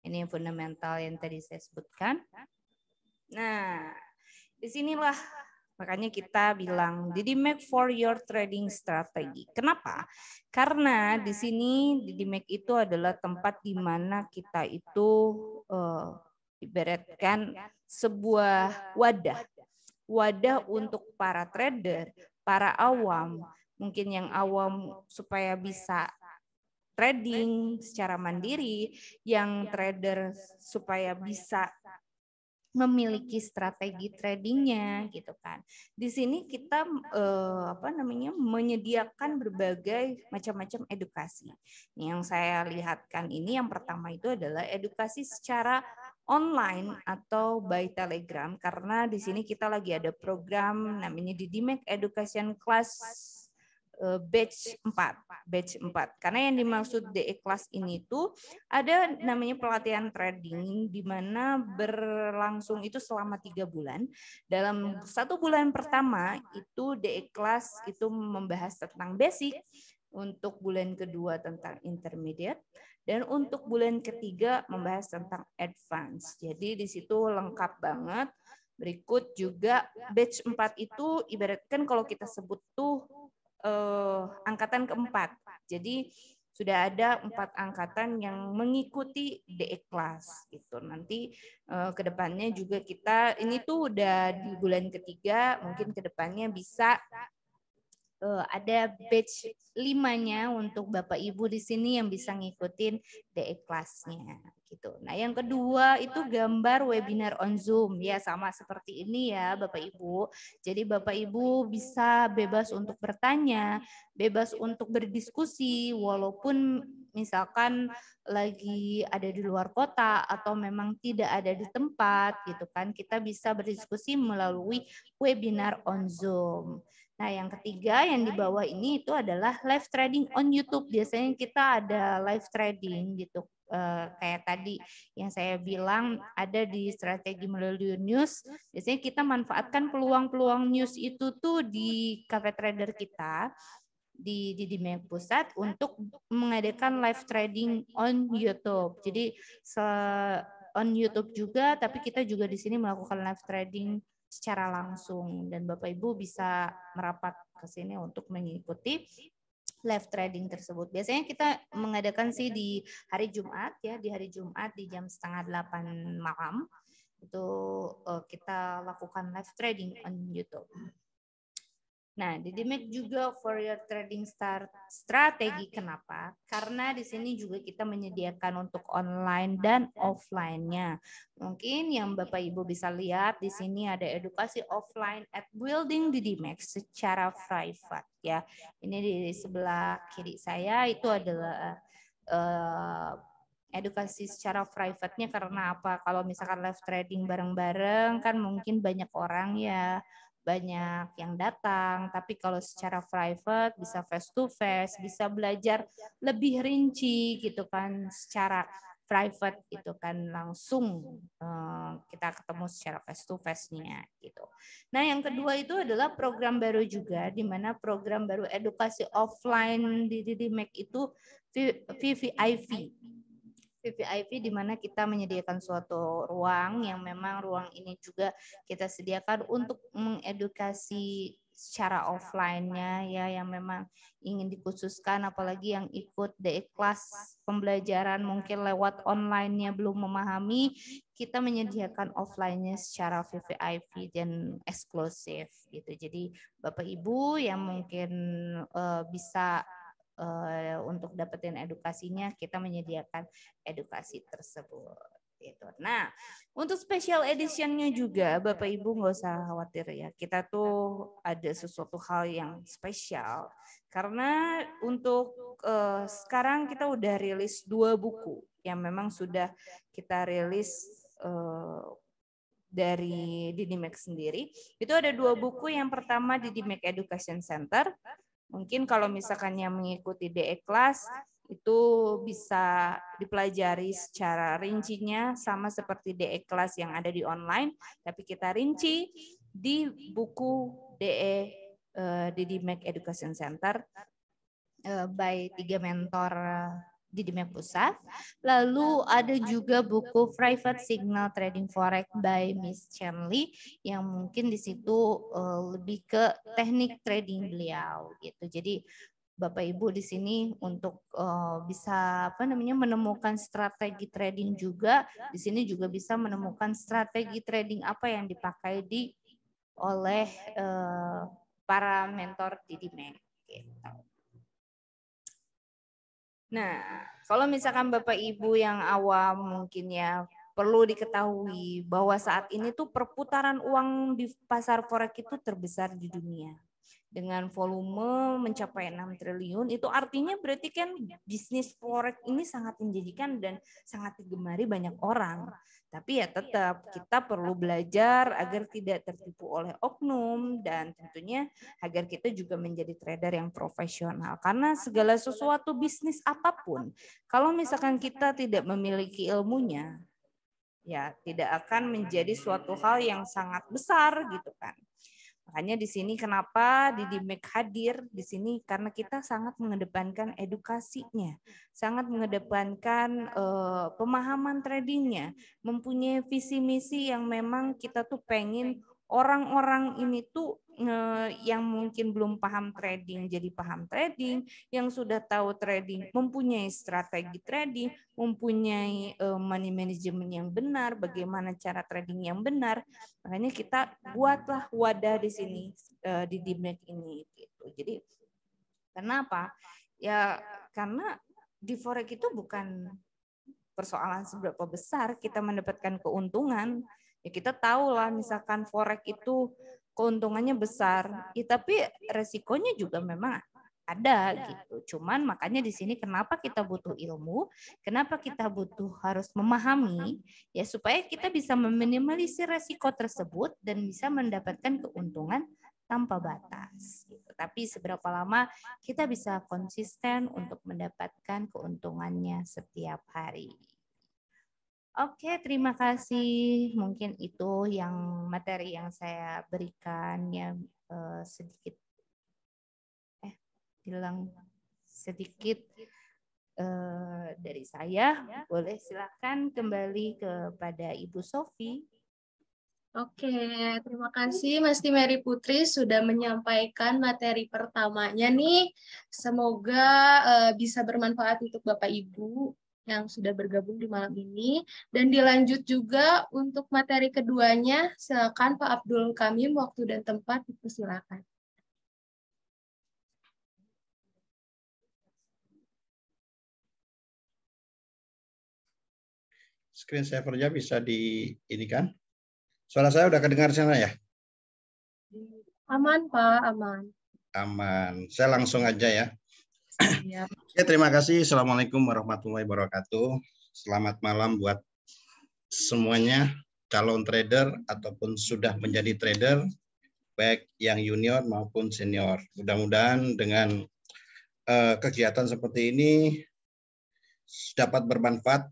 Ini yang fundamental yang tadi saya sebutkan. Nah, disinilah Makanya kita bilang, Didi make for your trading strategy. Kenapa? Karena di sini Didi make itu adalah tempat di mana kita itu uh, ibaratkan sebuah wadah. Wadah untuk para trader, para awam, mungkin yang awam supaya bisa trading secara mandiri, yang trader supaya bisa memiliki strategi tradingnya gitu kan. Di sini kita eh, apa namanya menyediakan berbagai macam-macam edukasi. Yang saya lihatkan ini yang pertama itu adalah edukasi secara online atau by telegram karena di sini kita lagi ada program namanya Didimek Education Class Eh, batch 4, batch 4. Karena yang dimaksud DE Class ini tuh ada namanya pelatihan trading di mana berlangsung itu selama tiga bulan. Dalam satu bulan pertama itu DE Class itu membahas tentang basic, untuk bulan kedua tentang intermediate dan untuk bulan ketiga membahas tentang advance. Jadi di situ lengkap banget. Berikut juga batch 4 itu ibaratkan kalau kita sebut tuh eh, angkatan keempat. Jadi sudah ada empat angkatan yang mengikuti DE kelas gitu. Nanti eh, kedepannya juga kita ini tuh udah di bulan ketiga, mungkin kedepannya bisa Eh, ada batch limanya untuk Bapak Ibu di sini yang bisa ngikutin DE kelasnya gitu. Nah, yang kedua itu gambar webinar on Zoom ya sama seperti ini ya Bapak Ibu. Jadi Bapak Ibu bisa bebas untuk bertanya, bebas untuk berdiskusi walaupun misalkan lagi ada di luar kota atau memang tidak ada di tempat gitu kan. Kita bisa berdiskusi melalui webinar on Zoom. Nah, yang ketiga yang di bawah ini itu adalah live trading on YouTube. Biasanya kita ada live trading gitu. Uh, kayak tadi yang saya bilang ada di strategi melalui news. Biasanya kita manfaatkan peluang-peluang news itu tuh di cafe trader kita di di mek Pusat untuk mengadakan live trading on YouTube. Jadi se on YouTube juga, tapi kita juga di sini melakukan live trading secara langsung dan Bapak Ibu bisa merapat ke sini untuk mengikuti live trading tersebut. Biasanya kita mengadakan sih di hari Jumat ya, di hari Jumat di jam setengah delapan malam itu eh, kita lakukan live trading on YouTube. Nah, di limit juga for your trading start strategi. Kenapa? Karena di sini juga kita menyediakan untuk online dan offline-nya. Mungkin yang Bapak Ibu bisa lihat di sini ada edukasi offline at building di Dimax secara private ya. Ini di sebelah kiri saya itu adalah uh, edukasi secara private-nya karena apa? Kalau misalkan live trading bareng-bareng kan mungkin banyak orang ya banyak yang datang, tapi kalau secara private bisa face to face, bisa belajar lebih rinci gitu kan secara private gitu kan langsung eh, kita ketemu secara face to face-nya gitu. Nah, yang kedua itu adalah program baru juga di mana program baru edukasi offline di Didimek itu VVIV VVIP di mana kita menyediakan suatu ruang yang memang ruang ini juga kita sediakan untuk mengedukasi secara offline-nya ya yang memang ingin dikhususkan apalagi yang ikut di kelas pembelajaran mungkin lewat online-nya belum memahami kita menyediakan offline-nya secara VVIP dan eksklusif gitu. Jadi Bapak Ibu yang mungkin uh, bisa Eh, untuk dapetin edukasinya kita menyediakan edukasi tersebut itu. Nah, untuk special editionnya juga Bapak Ibu nggak usah khawatir ya. Kita tuh ada sesuatu hal yang spesial karena untuk uh, sekarang kita udah rilis dua buku yang memang sudah kita rilis uh, dari Mac sendiri. Itu ada dua buku. Yang pertama Didi Mac Education Center Mungkin kalau misalkan yang mengikuti DE kelas itu bisa dipelajari secara rincinya sama seperti DE kelas yang ada di online, tapi kita rinci di buku DE uh, eh, Didi Mac Education Center uh, by tiga mentor di Dimek Pusat. Lalu ada juga buku Private Signal Trading Forex by Miss Lee yang mungkin di situ eh, lebih ke teknik trading beliau gitu. Jadi Bapak Ibu di sini untuk eh, bisa apa namanya menemukan strategi trading juga di sini juga bisa menemukan strategi trading apa yang dipakai di oleh eh, para mentor di Dimek. Gitu. Nah, kalau misalkan Bapak Ibu yang awam mungkin ya perlu diketahui bahwa saat ini tuh perputaran uang di pasar forex itu terbesar di dunia. Dengan volume mencapai 6 triliun, itu artinya berarti kan bisnis forex ini sangat menjanjikan dan sangat digemari banyak orang. Tapi ya iya, tetap kita perlu belajar agar tidak tertipu oleh oknum dan tentunya agar kita juga menjadi trader yang profesional. Karena segala sesuatu bisnis apapun, kalau misalkan kita tidak memiliki ilmunya, ya, ya tidak akan menjadi suatu hal yang sangat besar gitu kan. Makanya di sini kenapa Didi Mek hadir di sini karena kita sangat mengedepankan edukasinya, sangat mengedepankan uh, pemahaman tradingnya, mempunyai visi misi yang memang kita tuh pengen orang-orang ini tuh yang mungkin belum paham trading jadi paham trading, yang sudah tahu trading mempunyai strategi trading, mempunyai e, money management yang benar, bagaimana cara trading yang benar. Makanya kita buatlah wadah di sini e, di Dibnet ini gitu. Jadi kenapa? Ya karena di forex itu bukan persoalan seberapa besar kita mendapatkan keuntungan. Ya kita tahu lah misalkan forex itu keuntungannya besar. Ya, tapi resikonya juga memang ada gitu. Cuman makanya di sini kenapa kita butuh ilmu, kenapa kita butuh harus memahami ya supaya kita bisa meminimalisir resiko tersebut dan bisa mendapatkan keuntungan tanpa batas. Gitu. Tapi seberapa lama kita bisa konsisten untuk mendapatkan keuntungannya setiap hari. Oke, terima kasih. Mungkin itu yang materi yang saya berikan ya eh, sedikit eh bilang sedikit eh, dari saya. Boleh silakan kembali kepada Ibu Sofi. Oke, terima kasih Mas Mary Putri sudah menyampaikan materi pertamanya nih. Semoga uh, bisa bermanfaat untuk Bapak Ibu yang sudah bergabung di malam ini dan dilanjut juga untuk materi keduanya silakan Pak Abdul Kamim waktu dan tempat dipersilakan. Screen savernya bisa di ini kan? Suara saya udah kedengar sana ya? Aman Pak, aman. Aman. Saya langsung aja ya. Ya, terima kasih. Assalamualaikum warahmatullahi wabarakatuh. Selamat malam buat semuanya calon trader ataupun sudah menjadi trader baik yang junior maupun senior. Mudah-mudahan dengan uh, kegiatan seperti ini dapat bermanfaat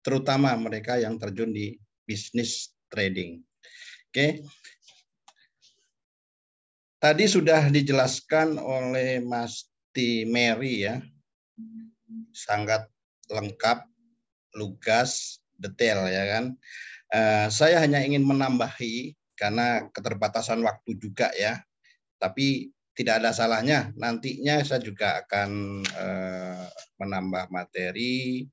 terutama mereka yang terjun di bisnis trading. Oke. Okay. Tadi sudah dijelaskan oleh Mas seperti Mary ya. Sangat lengkap, lugas, detail ya kan. Uh, saya hanya ingin menambahi karena keterbatasan waktu juga ya. Tapi tidak ada salahnya nantinya saya juga akan uh, menambah materi.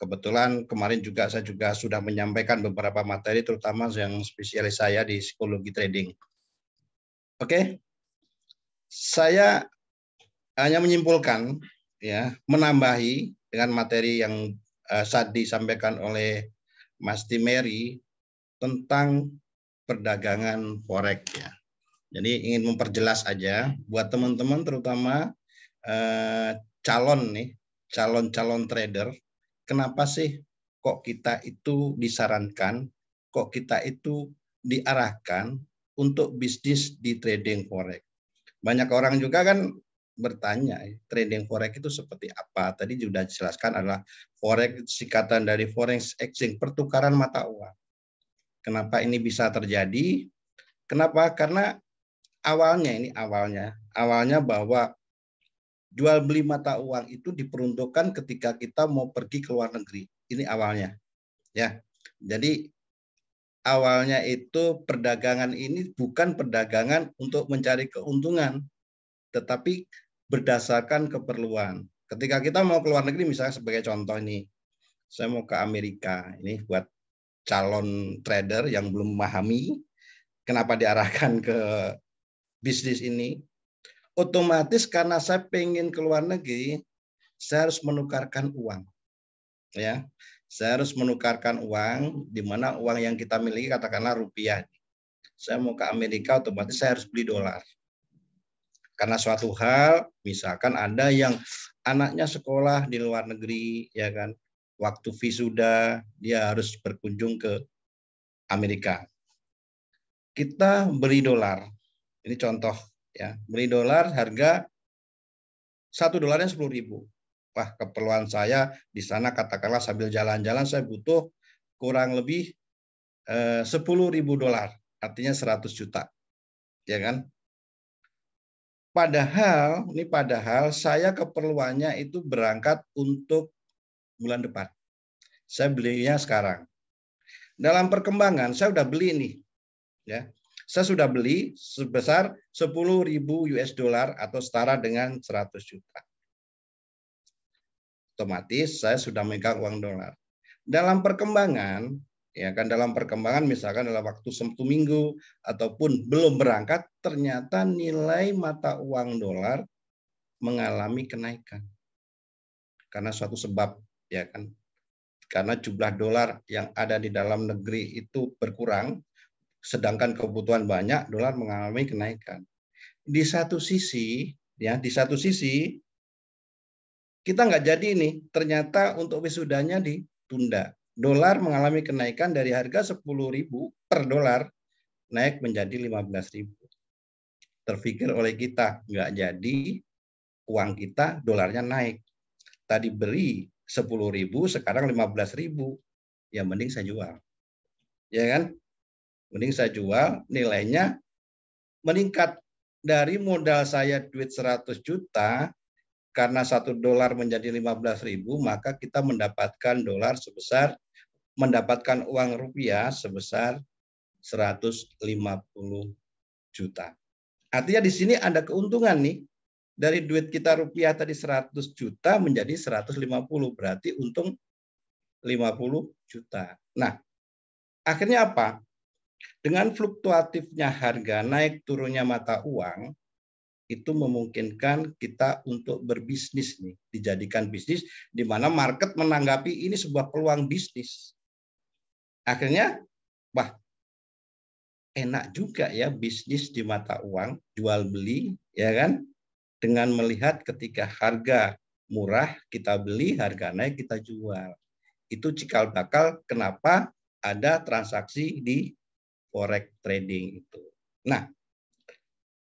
Kebetulan kemarin juga saya juga sudah menyampaikan beberapa materi terutama yang spesialis saya di psikologi trading. Oke. Okay? Saya hanya menyimpulkan ya menambahi dengan materi yang uh, saat disampaikan oleh Mas Timeri tentang perdagangan forex ya. Jadi ingin memperjelas aja buat teman-teman terutama uh, calon nih, calon-calon trader, kenapa sih kok kita itu disarankan, kok kita itu diarahkan untuk bisnis di trading forex. Banyak orang juga kan bertanya trading forex itu seperti apa. Tadi sudah dijelaskan adalah forex singkatan dari forex exchange, pertukaran mata uang. Kenapa ini bisa terjadi? Kenapa? Karena awalnya ini awalnya, awalnya bahwa jual beli mata uang itu diperuntukkan ketika kita mau pergi ke luar negeri. Ini awalnya. Ya. Jadi awalnya itu perdagangan ini bukan perdagangan untuk mencari keuntungan, tetapi berdasarkan keperluan. Ketika kita mau ke luar negeri, misalnya sebagai contoh ini, saya mau ke Amerika. Ini buat calon trader yang belum memahami kenapa diarahkan ke bisnis ini. Otomatis karena saya pengen ke luar negeri, saya harus menukarkan uang. Ya, saya harus menukarkan uang di mana uang yang kita miliki katakanlah rupiah. Saya mau ke Amerika otomatis saya harus beli dolar. Karena suatu hal, misalkan ada yang anaknya sekolah di luar negeri, ya kan, waktu visuda dia harus berkunjung ke Amerika. Kita beli dolar. Ini contoh ya, beli dolar harga satu dolarnya sepuluh ribu. Wah, keperluan saya di sana katakanlah sambil jalan-jalan saya butuh kurang lebih eh, sepuluh ribu dolar, artinya 100 juta, ya kan? Padahal, ini padahal saya keperluannya itu berangkat untuk bulan depan. Saya belinya sekarang. Dalam perkembangan saya sudah beli ini. Ya. Saya sudah beli sebesar 10.000 US dollar atau setara dengan 100 juta. Otomatis saya sudah megang uang dolar. Dalam perkembangan ya kan dalam perkembangan misalkan dalam waktu satu minggu ataupun belum berangkat ternyata nilai mata uang dolar mengalami kenaikan karena suatu sebab ya kan karena jumlah dolar yang ada di dalam negeri itu berkurang sedangkan kebutuhan banyak dolar mengalami kenaikan di satu sisi ya di satu sisi kita nggak jadi ini, ternyata untuk wisudanya ditunda dolar mengalami kenaikan dari harga 10.000 per dolar naik menjadi 15.000. Terpikir oleh kita, nggak jadi uang kita dolarnya naik. Tadi beli 10.000, sekarang 15.000. Ya mending saya jual. Ya kan? Mending saya jual, nilainya meningkat dari modal saya duit 100 juta karena satu dolar menjadi 15.000 maka kita mendapatkan dolar sebesar mendapatkan uang rupiah sebesar 150 juta. Artinya di sini ada keuntungan nih. Dari duit kita rupiah tadi 100 juta menjadi 150. Berarti untung 50 juta. Nah, akhirnya apa? Dengan fluktuatifnya harga naik turunnya mata uang, itu memungkinkan kita untuk berbisnis nih, dijadikan bisnis di mana market menanggapi ini sebuah peluang bisnis. Akhirnya, wah enak juga ya bisnis di mata uang, jual beli, ya kan? Dengan melihat ketika harga murah kita beli, harga naik kita jual. Itu cikal bakal kenapa ada transaksi di forex trading itu. Nah,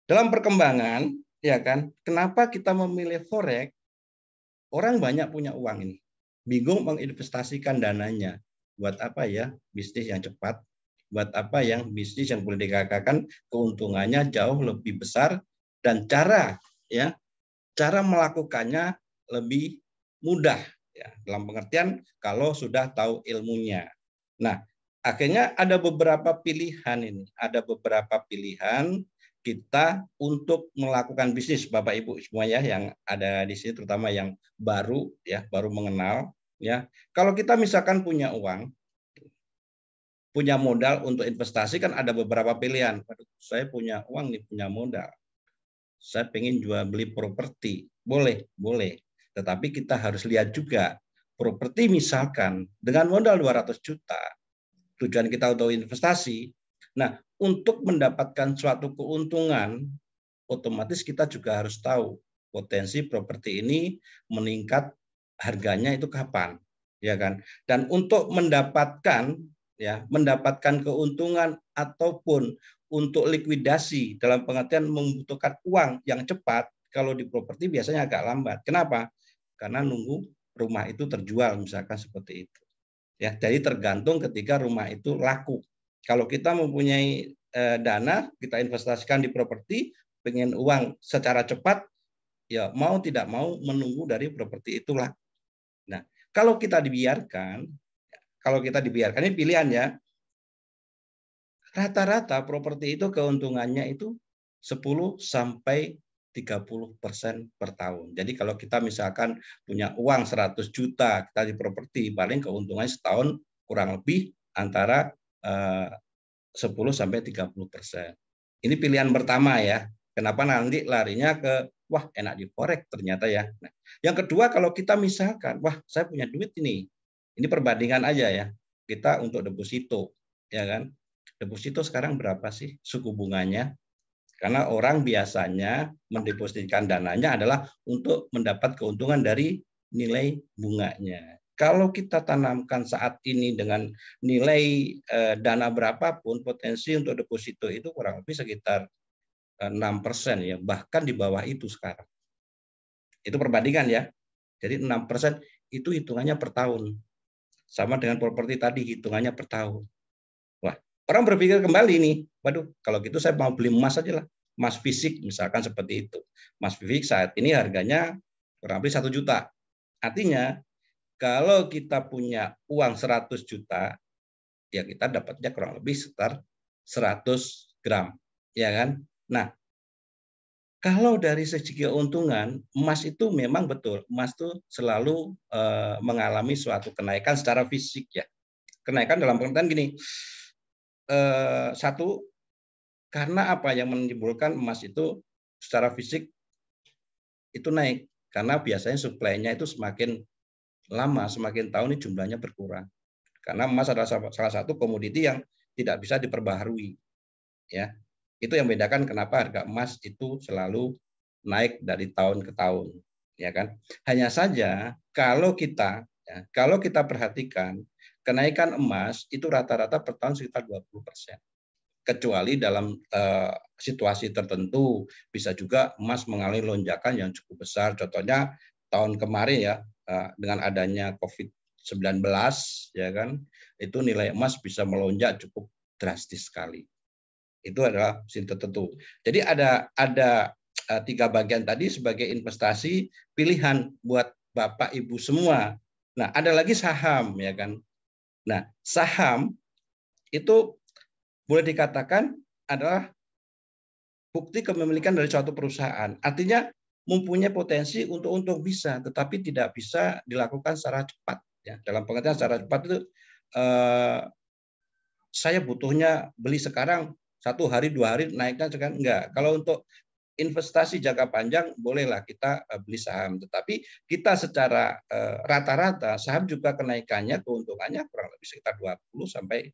dalam perkembangan ya kan, kenapa kita memilih forex? Orang banyak punya uang ini, bingung menginvestasikan dananya buat apa ya bisnis yang cepat? Buat apa yang bisnis yang boleh dikatakan keuntungannya jauh lebih besar dan cara ya cara melakukannya lebih mudah ya, dalam pengertian kalau sudah tahu ilmunya. Nah, akhirnya ada beberapa pilihan ini, ada beberapa pilihan kita untuk melakukan bisnis Bapak Ibu semuanya yang ada di sini terutama yang baru ya, baru mengenal Ya, kalau kita misalkan punya uang, punya modal untuk investasi kan ada beberapa pilihan. saya punya uang nih, punya modal. Saya pengen jual beli properti, boleh, boleh. Tetapi kita harus lihat juga properti misalkan dengan modal 200 juta, tujuan kita untuk investasi. Nah, untuk mendapatkan suatu keuntungan, otomatis kita juga harus tahu potensi properti ini meningkat harganya itu kapan ya kan dan untuk mendapatkan ya mendapatkan keuntungan ataupun untuk likuidasi dalam pengertian membutuhkan uang yang cepat kalau di properti biasanya agak lambat kenapa karena nunggu rumah itu terjual misalkan seperti itu ya jadi tergantung ketika rumah itu laku kalau kita mempunyai eh, dana kita investasikan di properti pengen uang secara cepat ya mau tidak mau menunggu dari properti itulah. Kalau kita dibiarkan, kalau kita dibiarkan ini pilihan ya. Rata-rata properti itu keuntungannya itu 10 sampai 30 persen per tahun. Jadi kalau kita misalkan punya uang 100 juta, kita di properti, paling keuntungannya setahun kurang lebih antara eh, 10 sampai 30 persen. Ini pilihan pertama ya. Kenapa nanti larinya ke wah enak dikorek ternyata ya. Nah, yang kedua kalau kita misalkan, wah saya punya duit ini, ini perbandingan aja ya, kita untuk deposito, ya kan? Deposito sekarang berapa sih suku bunganya? Karena orang biasanya mendepositkan dananya adalah untuk mendapat keuntungan dari nilai bunganya. Kalau kita tanamkan saat ini dengan nilai eh, dana berapapun, potensi untuk deposito itu kurang lebih sekitar 6 persen ya bahkan di bawah itu sekarang itu perbandingan ya jadi 6 persen itu hitungannya per tahun sama dengan properti tadi hitungannya per tahun wah orang berpikir kembali nih waduh kalau gitu saya mau beli emas aja lah emas fisik misalkan seperti itu emas fisik saat ini harganya kurang lebih satu juta artinya kalau kita punya uang 100 juta ya kita dapatnya kurang lebih sekitar 100 gram ya kan Nah, kalau dari segi keuntungan, emas itu memang betul, emas itu selalu eh, mengalami suatu kenaikan secara fisik ya. Kenaikan dalam pengertian gini, eh, satu karena apa yang menimbulkan emas itu secara fisik itu naik karena biasanya suplainya itu semakin lama, semakin tahun ini jumlahnya berkurang. Karena emas adalah salah satu komoditi yang tidak bisa diperbaharui. Ya, itu yang bedakan kenapa harga emas itu selalu naik dari tahun ke tahun, ya kan? Hanya saja kalau kita ya, kalau kita perhatikan kenaikan emas itu rata-rata per tahun sekitar 20 persen kecuali dalam uh, situasi tertentu bisa juga emas mengalami lonjakan yang cukup besar contohnya tahun kemarin ya uh, dengan adanya Covid-19 ya kan itu nilai emas bisa melonjak cukup drastis sekali itu adalah sin tertentu. Jadi ada ada e, tiga bagian tadi sebagai investasi pilihan buat bapak ibu semua. Nah ada lagi saham ya kan. Nah saham itu boleh dikatakan adalah bukti kepemilikan dari suatu perusahaan. Artinya mempunyai potensi untuk untung bisa, tetapi tidak bisa dilakukan secara cepat. Ya, dalam pengertian secara cepat itu eh, saya butuhnya beli sekarang satu hari dua hari naiknya sekarang enggak. Kalau untuk investasi jangka panjang bolehlah kita eh, beli saham, tetapi kita secara eh, rata-rata saham juga kenaikannya keuntungannya kurang lebih sekitar 20 sampai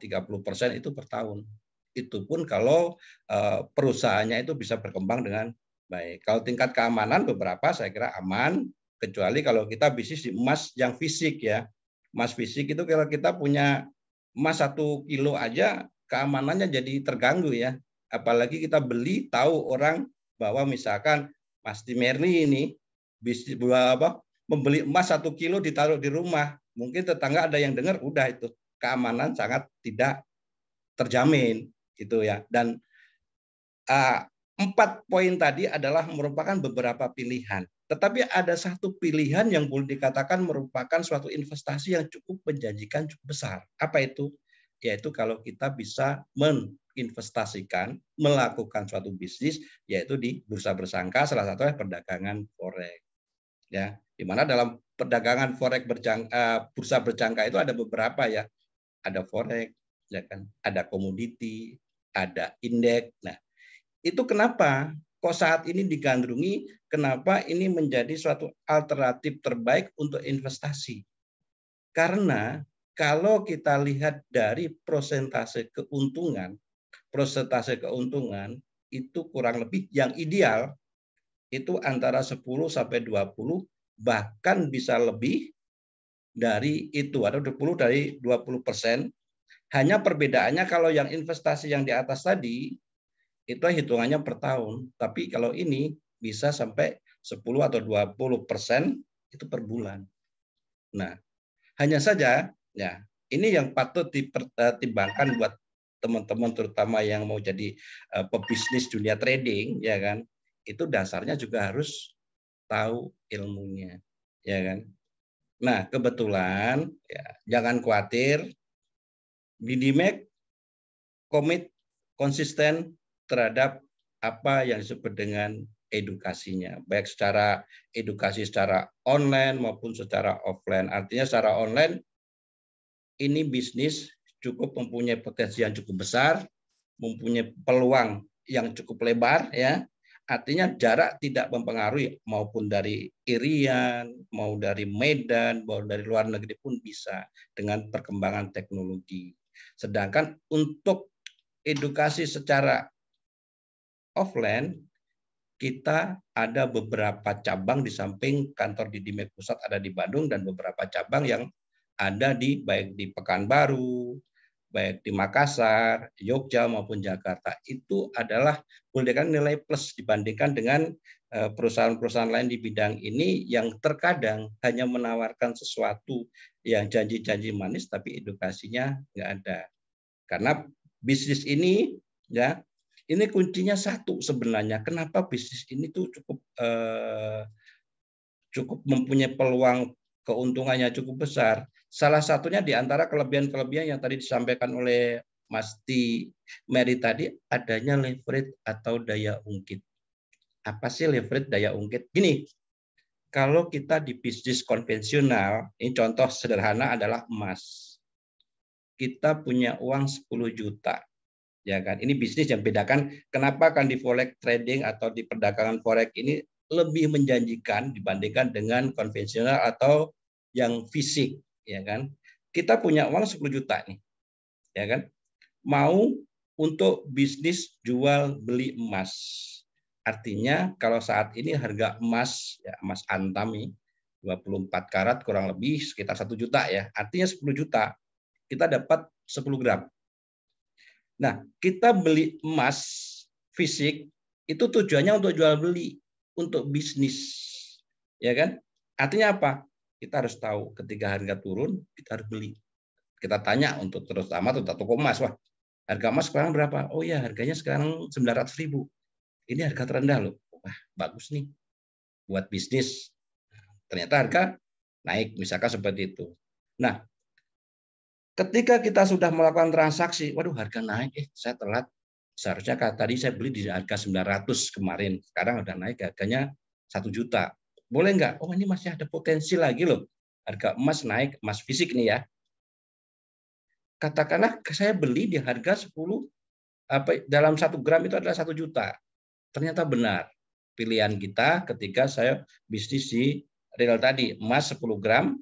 30 persen itu per tahun. Itu pun kalau eh, perusahaannya itu bisa berkembang dengan baik. Kalau tingkat keamanan beberapa saya kira aman, kecuali kalau kita bisnis emas yang fisik ya. Emas fisik itu kalau kita punya emas satu kilo aja keamanannya jadi terganggu ya. Apalagi kita beli tahu orang bahwa misalkan Mas Timerni ini bisnis apa membeli emas satu kilo ditaruh di rumah mungkin tetangga ada yang dengar udah itu keamanan sangat tidak terjamin gitu ya dan uh, empat poin tadi adalah merupakan beberapa pilihan tetapi ada satu pilihan yang boleh dikatakan merupakan suatu investasi yang cukup menjanjikan cukup besar apa itu yaitu kalau kita bisa menginvestasikan melakukan suatu bisnis, yaitu di bursa bersangka, salah satunya perdagangan forex. Ya, di mana dalam perdagangan forex berjangka, eh, bursa berjangka itu ada beberapa ya, ada forex, ya kan, ada komoditi, ada indeks. Nah, itu kenapa kok saat ini digandrungi? Kenapa ini menjadi suatu alternatif terbaik untuk investasi? Karena kalau kita lihat dari prosentase keuntungan, prosentase keuntungan itu kurang lebih yang ideal itu antara 10 sampai 20 bahkan bisa lebih dari itu atau 20 dari 20 persen. Hanya perbedaannya kalau yang investasi yang di atas tadi itu hitungannya per tahun, tapi kalau ini bisa sampai 10 atau 20 persen itu per bulan. Nah, hanya saja Ya, ini yang patut dipertimbangkan eh, buat teman-teman terutama yang mau jadi eh, pebisnis dunia trading ya kan itu dasarnya juga harus tahu ilmunya ya kan nah kebetulan ya, jangan khawatir Bidimek komit konsisten terhadap apa yang disebut dengan edukasinya baik secara edukasi secara online maupun secara offline artinya secara online ini bisnis cukup mempunyai potensi yang cukup besar, mempunyai peluang yang cukup lebar ya. Artinya jarak tidak mempengaruhi maupun dari Irian, mau dari Medan, mau dari luar negeri pun bisa dengan perkembangan teknologi. Sedangkan untuk edukasi secara offline kita ada beberapa cabang di samping kantor di Dimek Pusat ada di Bandung dan beberapa cabang yang ada di baik di Pekanbaru, baik di Makassar, Yogyakarta maupun Jakarta itu adalah memberikan nilai plus dibandingkan dengan eh, perusahaan-perusahaan lain di bidang ini yang terkadang hanya menawarkan sesuatu yang janji-janji manis tapi edukasinya nggak ada. Karena bisnis ini ya ini kuncinya satu sebenarnya. Kenapa bisnis ini tuh cukup eh, cukup mempunyai peluang keuntungannya cukup besar Salah satunya di antara kelebihan-kelebihan yang tadi disampaikan oleh Mas T. Mary tadi adanya leverage atau daya ungkit. Apa sih leverage daya ungkit? Gini, kalau kita di bisnis konvensional, ini contoh sederhana adalah emas. Kita punya uang 10 juta. Ya kan? Ini bisnis yang bedakan kenapa kan di forex trading atau di perdagangan forex ini lebih menjanjikan dibandingkan dengan konvensional atau yang fisik ya kan? Kita punya uang 10 juta nih, ya kan? Mau untuk bisnis jual beli emas. Artinya kalau saat ini harga emas ya emas antami 24 karat kurang lebih sekitar satu juta ya. Artinya 10 juta kita dapat 10 gram. Nah, kita beli emas fisik itu tujuannya untuk jual beli, untuk bisnis. Ya kan? Artinya apa? kita harus tahu ketika harga turun kita harus beli. Kita tanya untuk terutama tentang toko emas, wah harga emas sekarang berapa? Oh ya harganya sekarang sembilan ratus ribu. Ini harga terendah loh. Wah bagus nih buat bisnis. Ternyata harga naik misalkan seperti itu. Nah ketika kita sudah melakukan transaksi, waduh harga naik, eh saya telat. Seharusnya tadi saya beli di harga 900 kemarin, sekarang udah naik harganya satu juta. Boleh nggak? Oh ini masih ada potensi lagi loh. Harga emas naik, emas fisik nih ya. Katakanlah saya beli di harga 10 apa dalam satu gram itu adalah satu juta. Ternyata benar pilihan kita ketika saya bisnis di real tadi emas 10 gram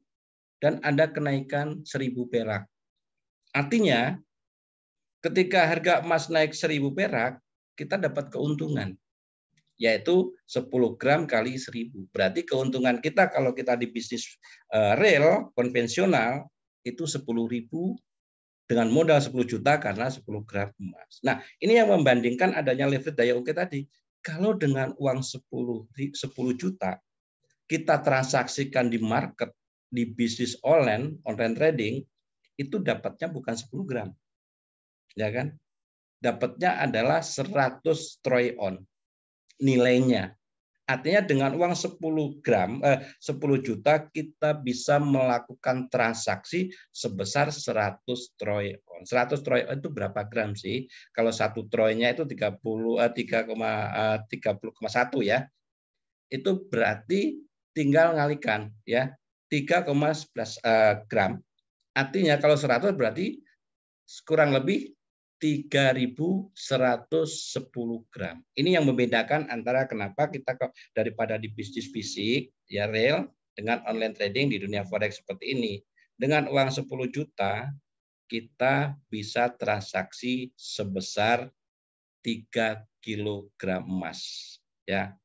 dan ada kenaikan 1000 perak. Artinya ketika harga emas naik 1000 perak, kita dapat keuntungan yaitu 10 gram kali 1000. Berarti keuntungan kita kalau kita di bisnis eh, real konvensional itu 10.000 dengan modal 10 juta karena 10 gram emas. Nah, ini yang membandingkan adanya leverage daya ukir tadi. Kalau dengan uang 10 10 juta kita transaksikan di market di bisnis online, online trading itu dapatnya bukan 10 gram. Ya kan? Dapatnya adalah 100 troy on nilainya. Artinya dengan uang 10 gram eh, 10 juta kita bisa melakukan transaksi sebesar 100 troy on. 100 troy on itu berapa gram sih? Kalau satu troynya itu 30 eh, 3, eh, 30,1 ya. Itu berarti tinggal ngalikan ya 3,11 eh, gram. Artinya kalau 100 berarti kurang lebih 3.110 gram. Ini yang membedakan antara kenapa kita daripada di bisnis fisik, ya real, dengan online trading di dunia forex seperti ini. Dengan uang 10 juta, kita bisa transaksi sebesar 3 kilogram emas. Ya,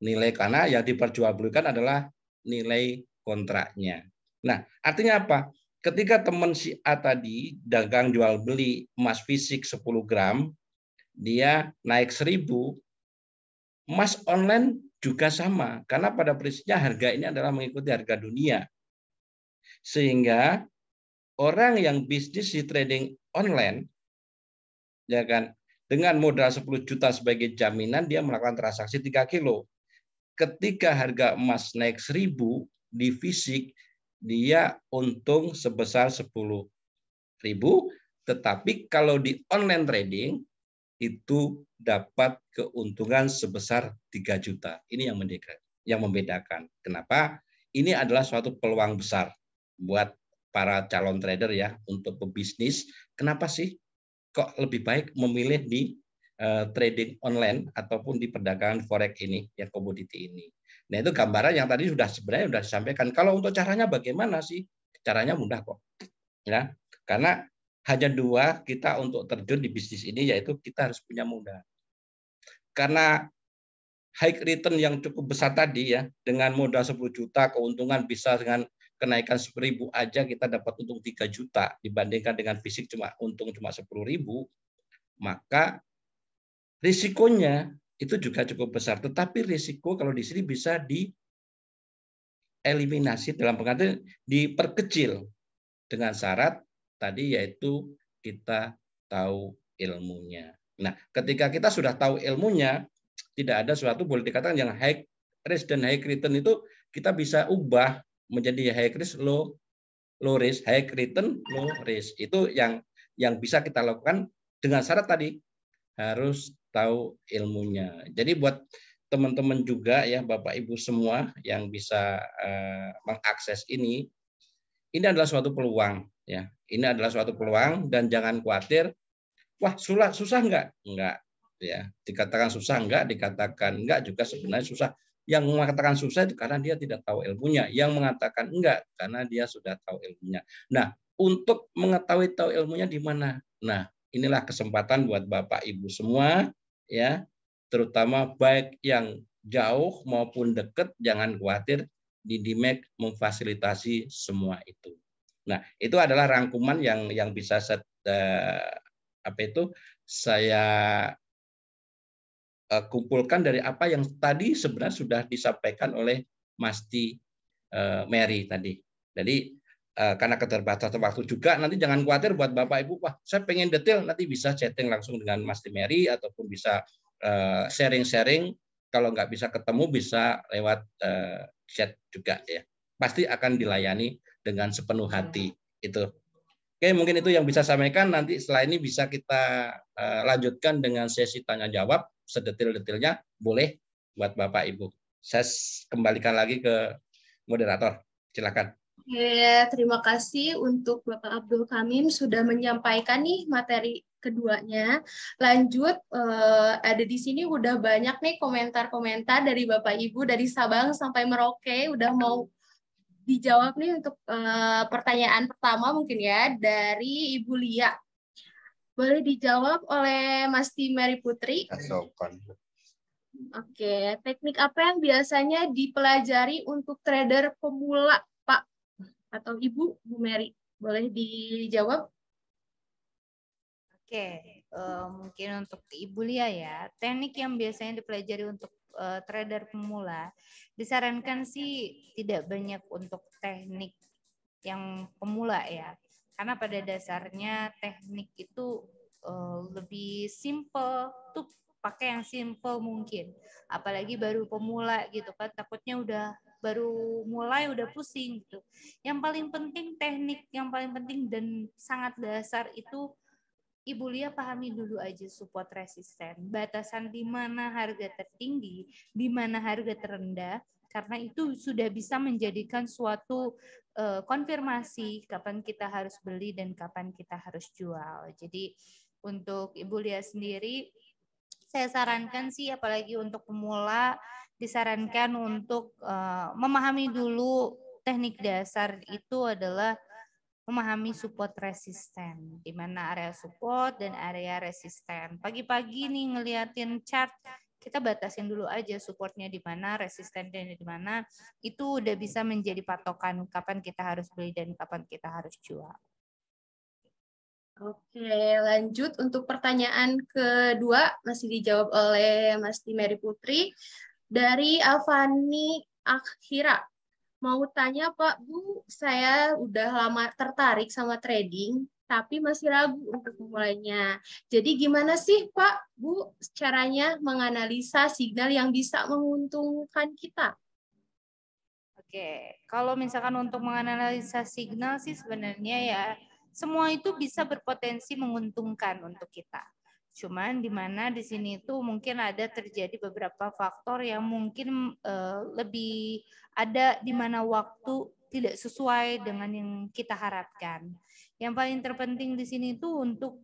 nilai karena yang diperjualbelikan adalah nilai kontraknya. Nah, artinya apa? ketika teman si A tadi dagang jual beli emas fisik 10 gram, dia naik 1000, emas online juga sama karena pada prinsipnya harga ini adalah mengikuti harga dunia. Sehingga orang yang bisnis di trading online ya kan dengan modal 10 juta sebagai jaminan dia melakukan transaksi 3 kilo. Ketika harga emas naik 1000 di fisik, dia untung sebesar 10 ribu, tetapi kalau di online trading itu dapat keuntungan sebesar 3 juta. Ini yang mendekat, yang membedakan. Kenapa? Ini adalah suatu peluang besar buat para calon trader ya untuk pebisnis. Kenapa sih kok lebih baik memilih di eh, trading online ataupun di perdagangan forex ini, ya komoditi ini? Nah itu gambaran yang tadi sudah sebenarnya sudah disampaikan. Kalau untuk caranya bagaimana sih? Caranya mudah kok. Ya, karena hanya dua kita untuk terjun di bisnis ini yaitu kita harus punya modal. Karena high return yang cukup besar tadi ya dengan modal 10 juta keuntungan bisa dengan kenaikan 10 ribu aja kita dapat untung 3 juta dibandingkan dengan fisik cuma untung cuma 10 ribu maka risikonya itu juga cukup besar. Tetapi risiko kalau di sini bisa dieliminasi dalam pengertian diperkecil dengan syarat tadi yaitu kita tahu ilmunya. Nah, ketika kita sudah tahu ilmunya, tidak ada suatu boleh dikatakan yang high risk dan high return itu kita bisa ubah menjadi high risk low low risk, high return low risk. Itu yang yang bisa kita lakukan dengan syarat tadi harus tahu ilmunya. Jadi buat teman-teman juga ya Bapak Ibu semua yang bisa uh, mengakses ini, ini adalah suatu peluang ya. Ini adalah suatu peluang dan jangan khawatir. Wah sulah susah nggak? Nggak ya. Dikatakan susah nggak? Dikatakan nggak juga sebenarnya susah. Yang mengatakan susah itu karena dia tidak tahu ilmunya. Yang mengatakan enggak karena dia sudah tahu ilmunya. Nah, untuk mengetahui tahu ilmunya di mana? Nah, inilah kesempatan buat Bapak Ibu semua ya terutama baik yang jauh maupun dekat jangan khawatir Didimek memfasilitasi semua itu. Nah, itu adalah rangkuman yang yang bisa set, eh, apa itu saya eh, kumpulkan dari apa yang tadi sebenarnya sudah disampaikan oleh Masti eh, Mary tadi. Jadi Eh, karena keterbatasan waktu juga nanti jangan khawatir buat bapak ibu wah saya pengen detail nanti bisa chatting langsung dengan Mas Timeri ataupun bisa eh, sharing-sharing kalau nggak bisa ketemu bisa lewat eh, chat juga ya pasti akan dilayani dengan sepenuh hati itu oke mungkin itu yang bisa sampaikan nanti setelah ini bisa kita lanjutkan dengan sesi tanya jawab sedetail-detailnya boleh buat bapak ibu saya kembalikan lagi ke moderator silakan Oke, terima kasih untuk Bapak Abdul Kamim sudah menyampaikan nih materi keduanya. Lanjut, eh, ada di sini udah banyak nih komentar-komentar dari Bapak Ibu dari Sabang sampai Merauke udah mau dijawab nih untuk eh, pertanyaan pertama mungkin ya dari Ibu Lia. Boleh dijawab oleh Mas Timeri Putri. Oke, teknik apa yang biasanya dipelajari untuk trader pemula atau Ibu Bu Mary. Boleh dijawab? Oke, uh, mungkin untuk Ibu Lia ya. Teknik yang biasanya dipelajari untuk uh, trader pemula, disarankan sih tidak banyak untuk teknik yang pemula ya. Karena pada dasarnya teknik itu uh, lebih simple tuh pakai yang simple mungkin. Apalagi baru pemula gitu kan takutnya udah baru mulai udah pusing gitu. Yang paling penting teknik, yang paling penting dan sangat dasar itu Ibu Lia pahami dulu aja support resisten, batasan di mana harga tertinggi, di mana harga terendah, karena itu sudah bisa menjadikan suatu uh, konfirmasi kapan kita harus beli dan kapan kita harus jual. Jadi untuk Ibu Lia sendiri, saya sarankan sih apalagi untuk pemula disarankan untuk uh, memahami dulu teknik dasar itu adalah memahami support resisten, di mana area support dan area resisten. Pagi-pagi nih ngeliatin chart, kita batasin dulu aja supportnya di mana, resistennya di mana. Itu udah bisa menjadi patokan kapan kita harus beli dan kapan kita harus jual. Oke, lanjut untuk pertanyaan kedua masih dijawab oleh Mas Timeri Putri dari Avani Akhira. Mau tanya Pak Bu, saya udah lama tertarik sama trading, tapi masih ragu untuk mulainya. Jadi gimana sih Pak Bu caranya menganalisa signal yang bisa menguntungkan kita? Oke, kalau misalkan untuk menganalisa signal sih sebenarnya ya semua itu bisa berpotensi menguntungkan untuk kita. Cuman di mana di sini itu mungkin ada terjadi beberapa faktor yang mungkin uh, lebih ada di mana waktu tidak sesuai dengan yang kita harapkan. Yang paling terpenting di sini itu untuk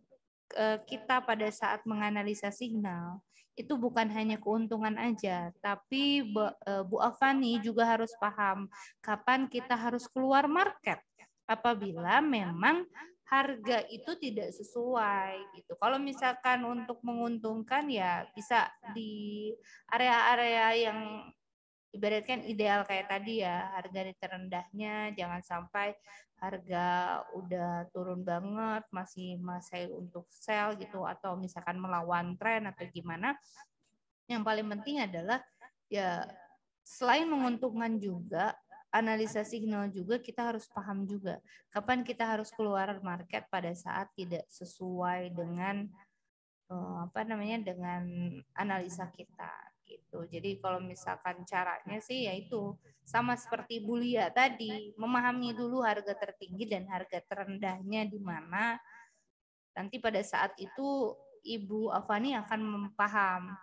uh, kita pada saat menganalisa signal itu bukan hanya keuntungan aja, tapi eh, Bu Afani juga harus paham kapan kita harus keluar market apabila memang harga itu tidak sesuai gitu. Kalau misalkan untuk menguntungkan ya bisa di area-area yang ibaratkan ideal kayak tadi ya harga di terendahnya jangan sampai harga udah turun banget masih masih untuk sell gitu atau misalkan melawan tren atau gimana yang paling penting adalah ya selain menguntungkan juga analisa signal juga kita harus paham juga kapan kita harus keluar market pada saat tidak sesuai dengan eh, apa namanya dengan analisa kita gitu. Jadi kalau misalkan caranya sih yaitu sama seperti Bulia tadi, memahami dulu harga tertinggi dan harga terendahnya di mana. Nanti pada saat itu Ibu Avani akan memaham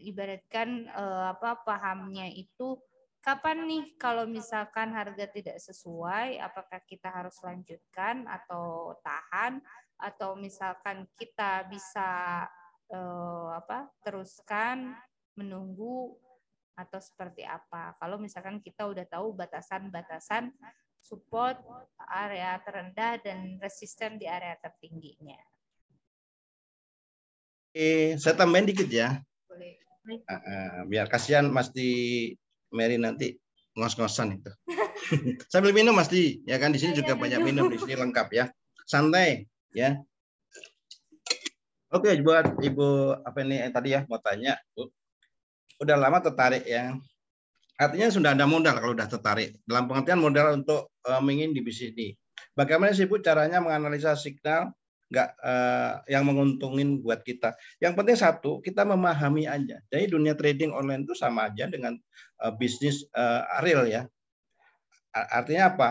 ibaratkan eh, apa pahamnya itu Kapan nih kalau misalkan harga tidak sesuai, apakah kita harus lanjutkan atau tahan atau misalkan kita bisa eh, apa teruskan menunggu atau seperti apa? Kalau misalkan kita udah tahu batasan-batasan support area terendah dan resisten di area tertingginya. Oke, eh, saya tambahin dikit ya. Boleh. Uh, biar kasihan Mas di Mary nanti ngos-ngosan itu. Sambil minum pasti, ya kan di sini juga iya, iya, banyak minum, di sini lengkap ya. Santai, ya. Oke, buat Ibu apa ini eh, tadi ya mau tanya, Udah lama tertarik ya. Artinya sudah ada modal kalau sudah tertarik. Dalam pengertian modal untuk uh, eh, mengin di bisnis ini. Bagaimana sih Bu caranya menganalisa signal nggak uh, yang menguntungin buat kita. Yang penting satu kita memahami aja. Jadi dunia trading online itu sama aja dengan uh, bisnis uh, real ya. Artinya apa?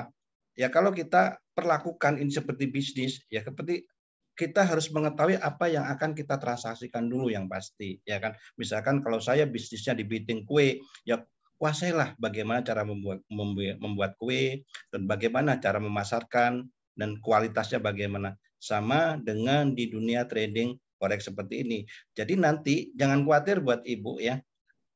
Ya kalau kita perlakukan ini seperti bisnis ya seperti kita harus mengetahui apa yang akan kita transaksikan dulu yang pasti ya kan. Misalkan kalau saya bisnisnya di bidding kue ya kuasailah bagaimana cara membuat membuat kue dan bagaimana cara memasarkan dan kualitasnya bagaimana sama dengan di dunia trading forex seperti ini. Jadi nanti jangan khawatir buat ibu ya.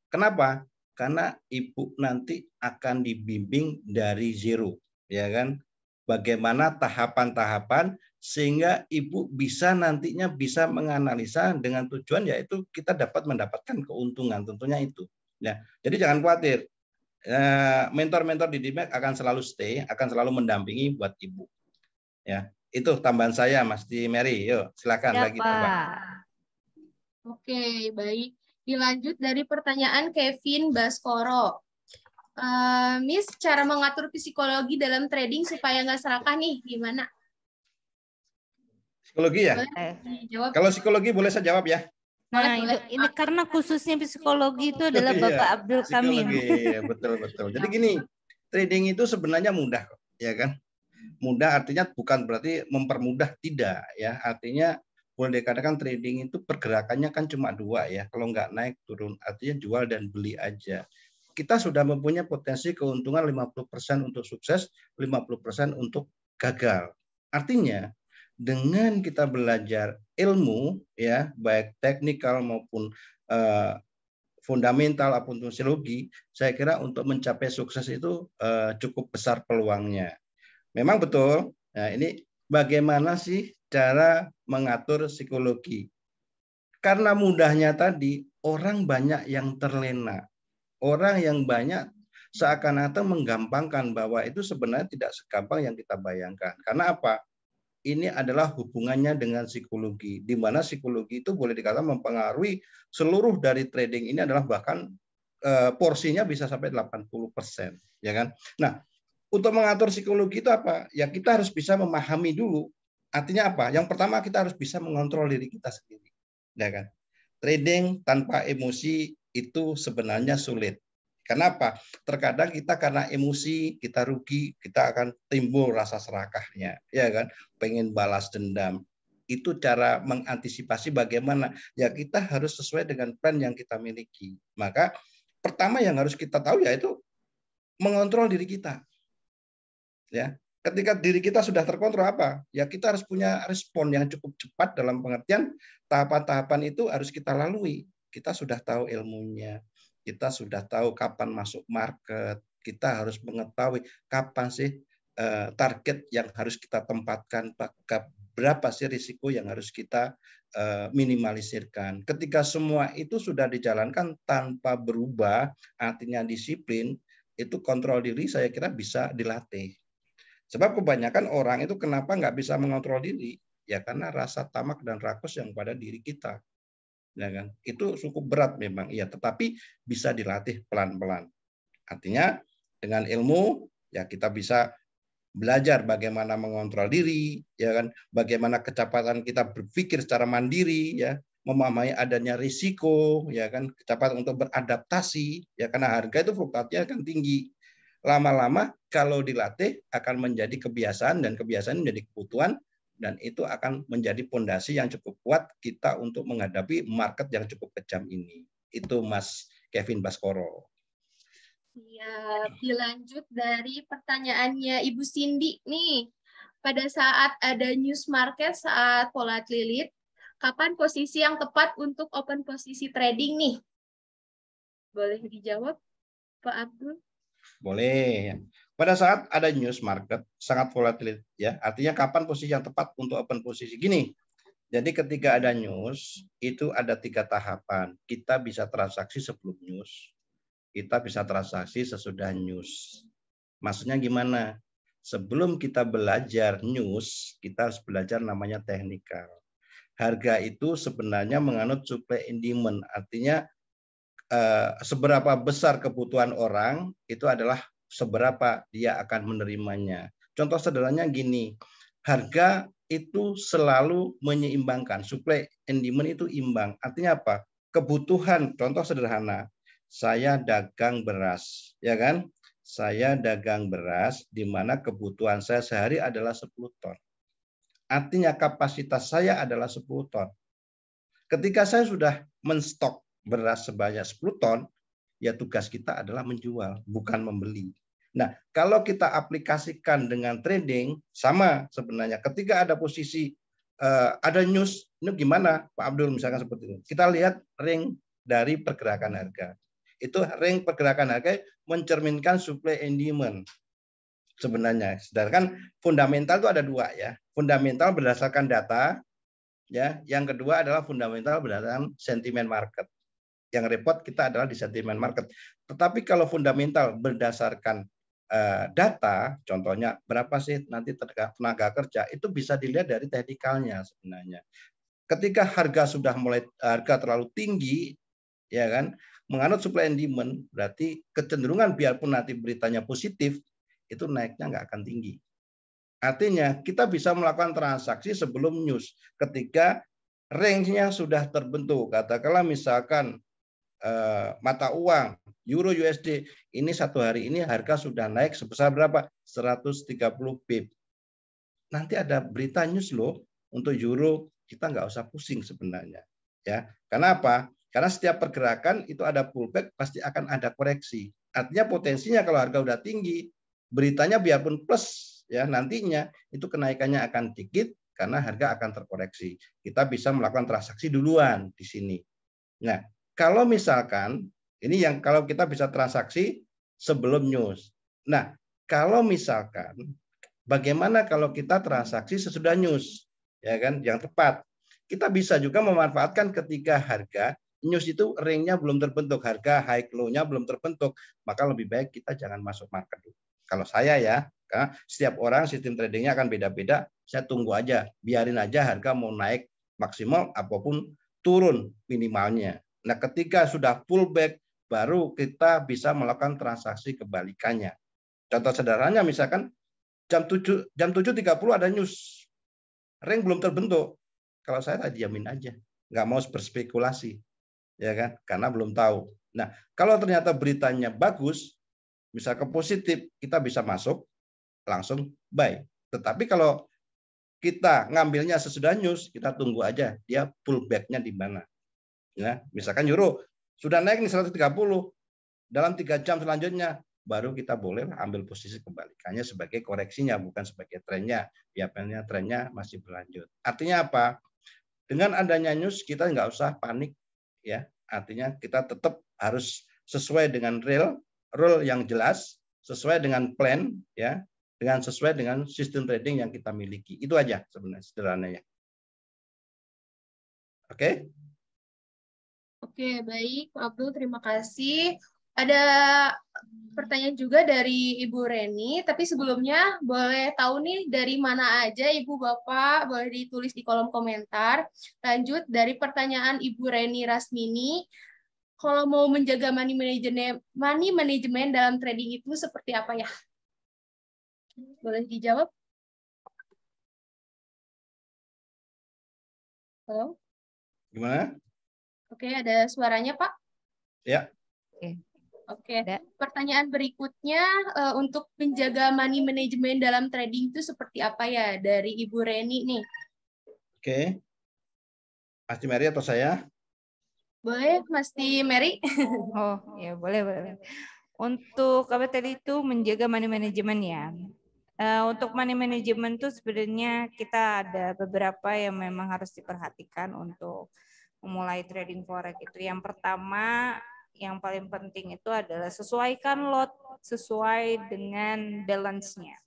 Kenapa? Karena ibu nanti akan dibimbing dari zero, ya kan? Bagaimana tahapan-tahapan sehingga ibu bisa nantinya bisa menganalisa dengan tujuan yaitu kita dapat mendapatkan keuntungan tentunya itu. Ya, jadi jangan khawatir. Eh, mentor-mentor di DMAC akan selalu stay, akan selalu mendampingi buat ibu. Ya, itu tambahan saya Mas di Mary. Yuk, silakan ya, lagi tambah. Oke, baik. Dilanjut dari pertanyaan Kevin Baskoro. Uh, Miss, cara mengatur psikologi dalam trading supaya nggak serakah nih, gimana? Psikologi ya? Boleh, eh. Kalau psikologi boleh saya jawab ya? Nah, boleh, ini karena khususnya psikologi itu adalah Bapak iya. Abdul Kamil. Psikologi, iya, betul betul. Jadi gini, trading itu sebenarnya mudah, ya kan? mudah artinya bukan berarti mempermudah tidak ya. Artinya boleh dikatakan trading itu pergerakannya kan cuma dua ya. Kalau nggak naik turun, artinya jual dan beli aja. Kita sudah mempunyai potensi keuntungan 50% untuk sukses, 50% untuk gagal. Artinya dengan kita belajar ilmu ya baik teknikal maupun eh, fundamental apun fisiologi, saya kira untuk mencapai sukses itu eh, cukup besar peluangnya. Memang betul. Nah, ini bagaimana sih cara mengatur psikologi? Karena mudahnya tadi, orang banyak yang terlena. Orang yang banyak seakan-akan menggampangkan bahwa itu sebenarnya tidak segampang yang kita bayangkan. Karena apa? Ini adalah hubungannya dengan psikologi, di mana psikologi itu boleh dikatakan mempengaruhi seluruh dari trading ini adalah bahkan eh, porsinya bisa sampai 80 ya kan? Nah, untuk mengatur psikologi itu apa? Ya kita harus bisa memahami dulu. Artinya apa? Yang pertama kita harus bisa mengontrol diri kita sendiri. Ya kan? Trading tanpa emosi itu sebenarnya sulit. Kenapa? Terkadang kita karena emosi, kita rugi, kita akan timbul rasa serakahnya, ya kan? Pengen balas dendam. Itu cara mengantisipasi bagaimana? Ya kita harus sesuai dengan plan yang kita miliki. Maka pertama yang harus kita tahu yaitu mengontrol diri kita ya ketika diri kita sudah terkontrol apa ya kita harus punya respon yang cukup cepat dalam pengertian tahapan-tahapan itu harus kita lalui kita sudah tahu ilmunya kita sudah tahu kapan masuk market kita harus mengetahui kapan sih eh, target yang harus kita tempatkan berapa sih risiko yang harus kita eh, minimalisirkan ketika semua itu sudah dijalankan tanpa berubah artinya disiplin itu kontrol diri saya kira bisa dilatih Sebab kebanyakan orang itu kenapa nggak bisa mengontrol diri? Ya karena rasa tamak dan rakus yang pada diri kita. Ya kan? Itu cukup berat memang. Iya, tetapi bisa dilatih pelan-pelan. Artinya dengan ilmu ya kita bisa belajar bagaimana mengontrol diri, ya kan? Bagaimana kecepatan kita berpikir secara mandiri, ya, memahami adanya risiko, ya kan? Kecepatan untuk beradaptasi, ya karena harga itu fluktuasinya akan tinggi, lama-lama kalau dilatih akan menjadi kebiasaan dan kebiasaan menjadi kebutuhan dan itu akan menjadi pondasi yang cukup kuat kita untuk menghadapi market yang cukup kejam ini. Itu Mas Kevin Baskoro. Ya, dilanjut dari pertanyaannya Ibu Cindy nih. Pada saat ada news market saat pola lilit, kapan posisi yang tepat untuk open posisi trading nih? Boleh dijawab Pak Abdul? Boleh. Pada saat ada news market sangat volatil ya. Artinya kapan posisi yang tepat untuk open posisi? Gini. Jadi ketika ada news itu ada tiga tahapan. Kita bisa transaksi sebelum news. Kita bisa transaksi sesudah news. Maksudnya gimana? Sebelum kita belajar news, kita harus belajar namanya teknikal. Harga itu sebenarnya menganut supply and demand, artinya Eh, seberapa besar kebutuhan orang itu adalah seberapa dia akan menerimanya. Contoh sederhananya gini, harga itu selalu menyeimbangkan. Supply and demand itu imbang. Artinya apa? Kebutuhan, contoh sederhana, saya dagang beras, ya kan? Saya dagang beras di mana kebutuhan saya sehari adalah 10 ton. Artinya kapasitas saya adalah 10 ton. Ketika saya sudah menstok beras sebanyak 10 ton, ya tugas kita adalah menjual, bukan membeli. Nah, kalau kita aplikasikan dengan trading, sama sebenarnya. Ketika ada posisi, eh, ada news, ini gimana Pak Abdul misalkan seperti itu. Kita lihat ring dari pergerakan harga. Itu ring pergerakan harga mencerminkan supply and demand sebenarnya. Sedangkan fundamental itu ada dua ya. Fundamental berdasarkan data, ya. Yang kedua adalah fundamental berdasarkan sentimen market. Yang repot kita adalah di sentimen market. Tetapi kalau fundamental berdasarkan eh, data, contohnya berapa sih nanti tenaga, kerja itu bisa dilihat dari teknikalnya sebenarnya. Ketika harga sudah mulai harga terlalu tinggi, ya kan, menganut supply and demand berarti kecenderungan biarpun nanti beritanya positif itu naiknya nggak akan tinggi. Artinya kita bisa melakukan transaksi sebelum news ketika range-nya sudah terbentuk. Katakanlah misalkan Eh, mata uang euro USD ini satu hari ini harga sudah naik sebesar berapa? 130 pip. Nanti ada berita news loh untuk euro kita nggak usah pusing sebenarnya. Ya, karena apa? Karena setiap pergerakan itu ada pullback pasti akan ada koreksi. Artinya potensinya kalau harga udah tinggi, beritanya biarpun plus ya nantinya itu kenaikannya akan dikit karena harga akan terkoreksi. Kita bisa melakukan transaksi duluan di sini. Nah, kalau misalkan ini yang kalau kita bisa transaksi sebelum news. Nah, kalau misalkan bagaimana kalau kita transaksi sesudah news, ya kan, yang tepat. Kita bisa juga memanfaatkan ketika harga news itu ringnya belum terbentuk, harga high low-nya belum terbentuk, maka lebih baik kita jangan masuk market dulu. Kalau saya ya, karena setiap orang sistem tradingnya akan beda-beda, saya tunggu aja, biarin aja harga mau naik maksimal apapun turun minimalnya Nah, ketika sudah pullback, baru kita bisa melakukan transaksi kebalikannya. Contoh sederhananya misalkan jam 7 jam 7.30 ada news. Ring belum terbentuk. Kalau saya tadi jamin aja, nggak mau berspekulasi. Ya kan? Karena belum tahu. Nah, kalau ternyata beritanya bagus, ke positif, kita bisa masuk langsung buy. Tetapi kalau kita ngambilnya sesudah news, kita tunggu aja dia pullback-nya di mana. Ya, misalkan euro sudah naik nih 130 dalam tiga jam selanjutnya baru kita boleh ambil posisi kebalikannya sebagai koreksinya bukan sebagai trennya ya, trennya trennya masih berlanjut artinya apa dengan adanya news kita nggak usah panik ya artinya kita tetap harus sesuai dengan real rule yang jelas sesuai dengan plan ya dengan sesuai dengan sistem trading yang kita miliki itu aja sebenarnya sederhananya oke okay? Oke, baik. Pak Abdul, terima kasih. Ada pertanyaan juga dari Ibu Reni, tapi sebelumnya boleh tahu nih dari mana aja Ibu Bapak, boleh ditulis di kolom komentar. Lanjut dari pertanyaan Ibu Reni Rasmini, kalau mau menjaga money management, money management dalam trading itu seperti apa ya? Boleh dijawab? Halo? Gimana? Oke, ada suaranya Pak? Ya. Oke. Oke. Pertanyaan berikutnya uh, untuk menjaga money management dalam trading itu seperti apa ya dari Ibu Reni nih? Oke. Okay. Mas Mary atau saya? Boleh, Mas Mary. oh, ya boleh, boleh. Untuk apa tadi itu menjaga money management ya. Uh, untuk money management itu sebenarnya kita ada beberapa yang memang harus diperhatikan untuk memulai trading forex itu. Yang pertama, yang paling penting itu adalah sesuaikan lot sesuai dengan balance-nya.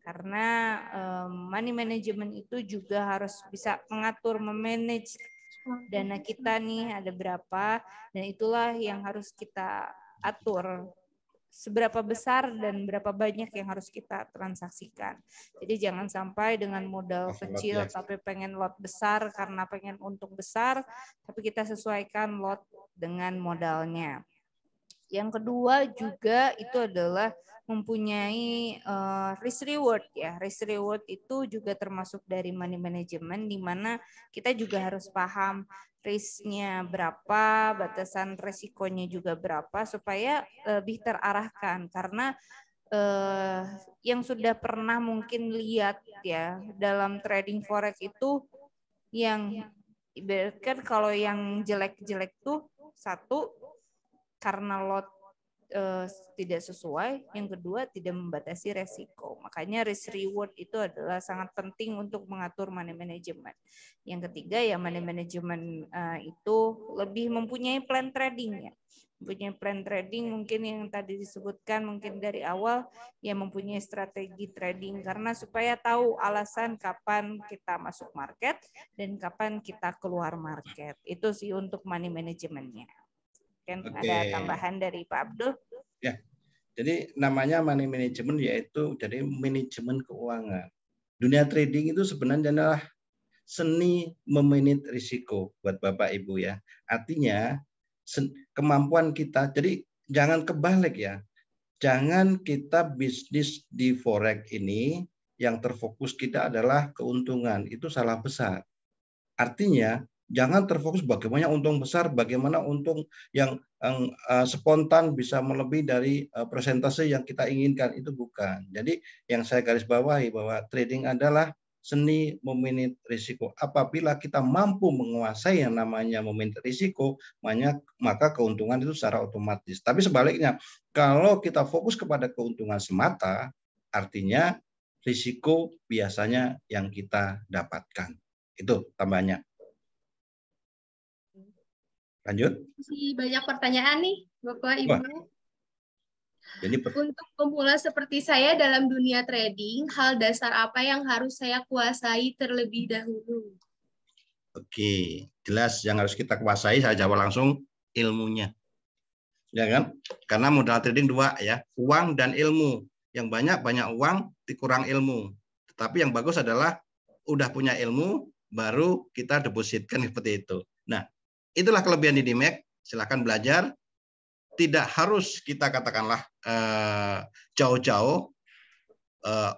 Karena um, money management itu juga harus bisa mengatur, memanage dana kita nih ada berapa dan itulah yang harus kita atur seberapa besar dan berapa banyak yang harus kita transaksikan. Jadi jangan sampai dengan modal kecil ya. tapi pengen lot besar karena pengen untung besar, tapi kita sesuaikan lot dengan modalnya. Yang kedua juga itu adalah mempunyai uh, risk reward ya. Risk reward itu juga termasuk dari money management di mana kita juga harus paham risknya berapa, batasan resikonya juga berapa, supaya eh, lebih terarahkan. Karena eh, yang sudah pernah mungkin lihat ya dalam trading forex itu yang ibaratkan kalau yang jelek-jelek tuh satu karena lot uh, tidak sesuai, yang kedua tidak membatasi resiko. Makanya risk reward itu adalah sangat penting untuk mengatur money management. Yang ketiga ya money management uh, itu lebih mempunyai plan trading ya. Mempunyai plan trading mungkin yang tadi disebutkan mungkin dari awal ya mempunyai strategi trading karena supaya tahu alasan kapan kita masuk market dan kapan kita keluar market. Itu sih untuk money managementnya. Mungkin okay. ada tambahan dari Pak Abdul. Ya, jadi namanya money management yaitu jadi manajemen keuangan. Dunia trading itu sebenarnya adalah seni memanage risiko buat Bapak Ibu ya. Artinya kemampuan kita, jadi jangan kebalik ya. Jangan kita bisnis di forex ini yang terfokus kita adalah keuntungan. Itu salah besar. Artinya jangan terfokus bagaimana untung besar, bagaimana untung yang, yang uh, spontan bisa melebihi dari uh, eh, presentasi yang kita inginkan itu bukan. Jadi yang saya garis bawahi bahwa trading adalah seni meminit risiko. Apabila kita mampu menguasai yang namanya meminit risiko, maka keuntungan itu secara otomatis. Tapi sebaliknya, kalau kita fokus kepada keuntungan semata, artinya risiko biasanya yang kita dapatkan. Itu tambahnya. Lanjut. Masih banyak pertanyaan nih, Bapak Ibu. Wah. Jadi per... Untuk pemula seperti saya dalam dunia trading, hal dasar apa yang harus saya kuasai terlebih dahulu? Oke, jelas yang harus kita kuasai saya jawab langsung ilmunya. Ya kan? Karena modal trading dua ya, uang dan ilmu. Yang banyak banyak uang, dikurang ilmu. Tetapi yang bagus adalah udah punya ilmu baru kita depositkan seperti itu. Nah, Itulah kelebihan di DMAC. E silahkan belajar. Tidak harus kita katakanlah eh, jauh-jauh eh,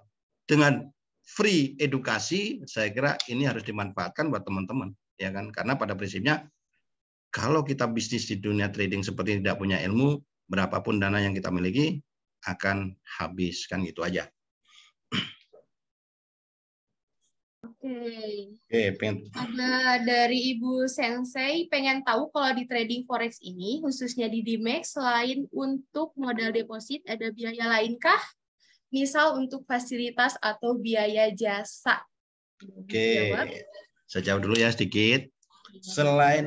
dengan free edukasi. Saya kira ini harus dimanfaatkan buat teman-teman, ya kan? Karena pada prinsipnya kalau kita bisnis di dunia trading seperti tidak punya ilmu, berapapun dana yang kita miliki akan habis kan gitu aja. Hmm. Oke. Okay. Okay, Ada dari Ibu Sensei pengen tahu kalau di trading forex ini khususnya di Dimex selain untuk modal deposit ada biaya lainkah? Misal untuk fasilitas atau biaya jasa. Oke. Okay. Saya jawab dulu ya sedikit. Iya. Selain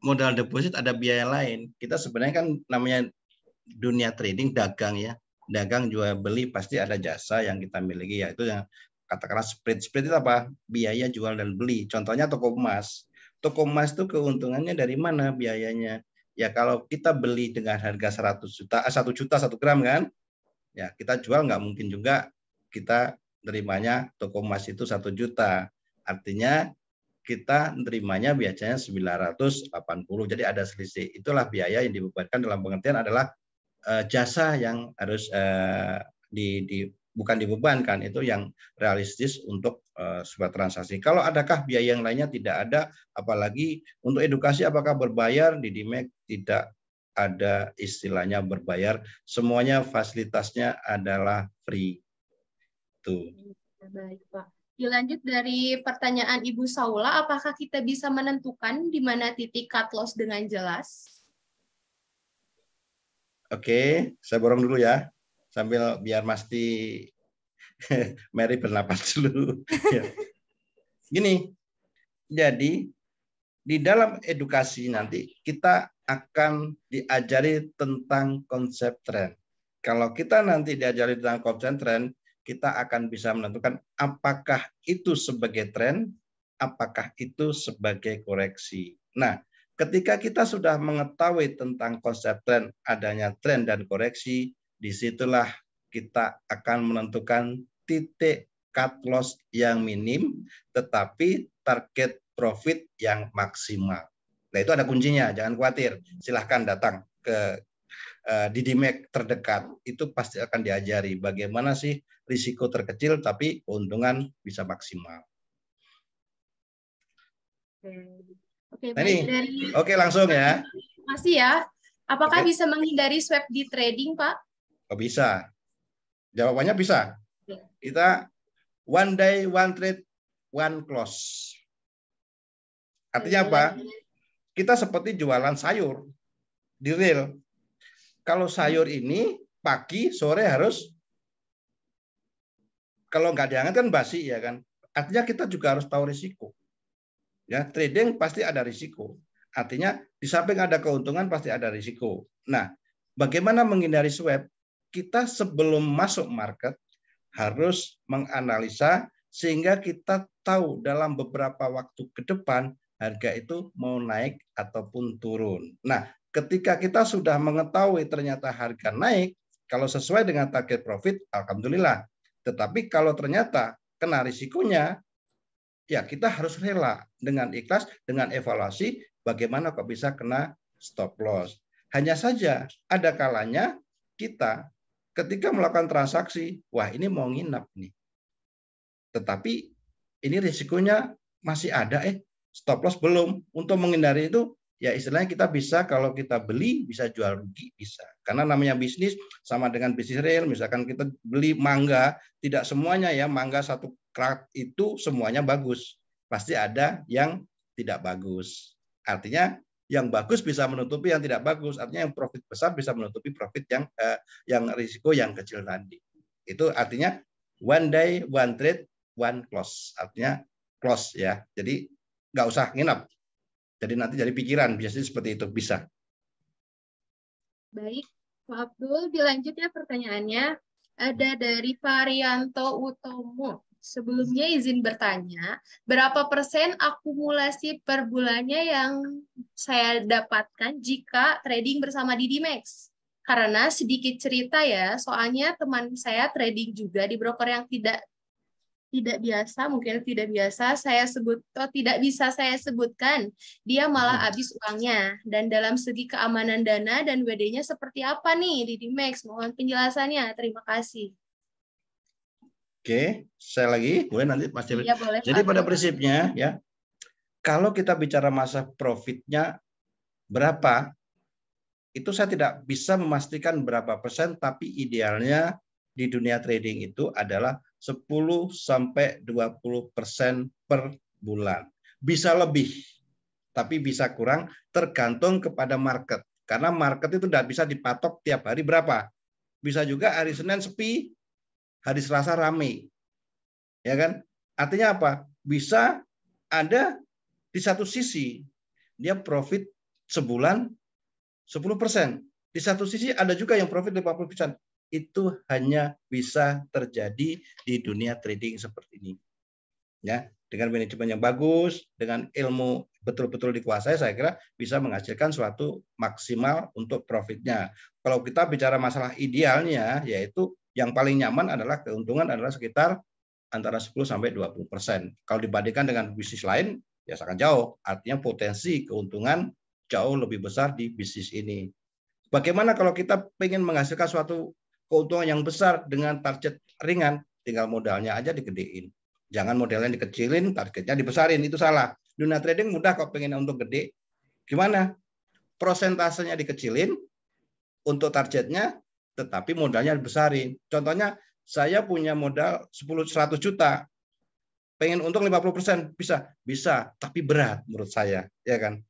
modal deposit ada biaya lain. Kita sebenarnya kan namanya dunia trading dagang ya dagang jual beli pasti ada jasa yang kita miliki yaitu yang katakanlah split split itu apa biaya jual dan beli contohnya toko emas toko emas itu keuntungannya dari mana biayanya ya kalau kita beli dengan harga 100 juta eh, satu juta satu gram kan ya kita jual nggak mungkin juga kita nerimanya toko emas itu satu juta artinya kita nerimanya biasanya 980 jadi ada selisih itulah biaya yang dibebankan dalam pengertian adalah eh, jasa yang harus eh, di, di bukan dibebankan itu yang realistis untuk uh, sebuah transaksi. Kalau adakah biaya yang lainnya tidak ada, apalagi untuk edukasi apakah berbayar di Dimek tidak ada istilahnya berbayar, semuanya fasilitasnya adalah free. Tuh. Baik Pak. Dilanjut dari pertanyaan Ibu Saula, apakah kita bisa menentukan di mana titik cut loss dengan jelas? Oke, saya borong dulu ya sambil biar Masti Mary bernapas dulu. ya. Gini, jadi di dalam edukasi nanti kita akan diajari tentang konsep tren. Kalau kita nanti diajari tentang konsep tren, kita akan bisa menentukan apakah itu sebagai tren, apakah itu sebagai koreksi. Nah, ketika kita sudah mengetahui tentang konsep tren, adanya tren dan koreksi, disitulah kita akan menentukan titik cut loss yang minim, tetapi target profit yang maksimal. Nah itu ada kuncinya, jangan khawatir. Silahkan datang ke uh, eh, Didimek terdekat, itu pasti akan diajari bagaimana sih risiko terkecil tapi keuntungan bisa maksimal. Oke, nah, ini. Oke langsung ya. Masih ya. Apakah Oke. bisa menghindari swap di trading, Pak? Oh, bisa. Jawabannya bisa. Ya. Kita one day, one trade, one close. Artinya apa? Iya. Kita seperti jualan sayur di real. Kalau sayur ini pagi, sore harus kalau nggak diangkat kan basi ya kan. Artinya kita juga harus tahu risiko. Ya, trading pasti ada risiko. Artinya di samping ada keuntungan pasti ada risiko. Nah, bagaimana menghindari swap? kita sebelum masuk market harus menganalisa sehingga kita tahu dalam beberapa waktu ke depan harga itu mau naik ataupun turun. Nah, ketika kita sudah mengetahui ternyata harga naik, kalau sesuai dengan target profit, alhamdulillah. Tetapi kalau ternyata kena risikonya, ya kita harus rela dengan ikhlas, dengan evaluasi bagaimana kok bisa kena stop loss. Hanya saja ada kalanya kita ketika melakukan transaksi, wah ini mau nginap nih. Tetapi ini risikonya masih ada eh stop loss belum. Untuk menghindari itu ya istilahnya kita bisa kalau kita beli bisa jual rugi bisa. Karena namanya bisnis sama dengan bisnis real, misalkan kita beli mangga, tidak semuanya ya mangga satu krat itu semuanya bagus. Pasti ada yang tidak bagus. Artinya yang bagus bisa menutupi yang tidak bagus. Artinya yang profit besar bisa menutupi profit yang eh, yang risiko yang kecil tadi. Itu artinya one day one trade one close. Artinya close ya. Jadi nggak usah nginap. Jadi nanti jadi pikiran biasanya seperti itu bisa. Baik, Pak Abdul, dilanjut ya pertanyaannya. Ada dari Varianto Utomo. Sebelumnya izin bertanya, berapa persen akumulasi per bulannya yang saya dapatkan jika trading bersama Didi Max? Karena sedikit cerita ya, soalnya teman saya trading juga di broker yang tidak tidak biasa, mungkin tidak biasa saya sebut atau oh, tidak bisa saya sebutkan. Dia malah hmm. habis uangnya. Dan dalam segi keamanan dana dan WD-nya seperti apa nih Didi Max? Mohon penjelasannya. Terima kasih. Oke, saya lagi, boleh nanti Mas Ya, boleh, Jadi pada prinsipnya ya, kalau kita bicara masa profitnya berapa, itu saya tidak bisa memastikan berapa persen, tapi idealnya di dunia trading itu adalah 10 sampai 20 persen per bulan. Bisa lebih, tapi bisa kurang tergantung kepada market. Karena market itu tidak bisa dipatok tiap hari berapa. Bisa juga hari Senin sepi, hari Selasa rame. Ya kan? Artinya apa? Bisa ada di satu sisi dia profit sebulan 10%. Di satu sisi ada juga yang profit 50%. Itu hanya bisa terjadi di dunia trading seperti ini. Ya, dengan manajemen yang bagus, dengan ilmu betul-betul dikuasai, saya kira bisa menghasilkan suatu maksimal untuk profitnya. Kalau kita bicara masalah idealnya, yaitu yang paling nyaman adalah keuntungan adalah sekitar antara 10 sampai 20 persen. Kalau dibandingkan dengan bisnis lain, ya sangat jauh. Artinya potensi keuntungan jauh lebih besar di bisnis ini. Bagaimana kalau kita ingin menghasilkan suatu keuntungan yang besar dengan target ringan, tinggal modalnya aja digedein. Jangan modalnya dikecilin, targetnya dibesarin, itu salah. Dunia trading mudah kok pengen untuk gede. Gimana? Prosentasenya dikecilin, untuk targetnya tetapi modalnya dibesarin. Contohnya saya punya modal 10 100 juta. Pengen untung 50% bisa, bisa, tapi berat menurut saya, ya kan?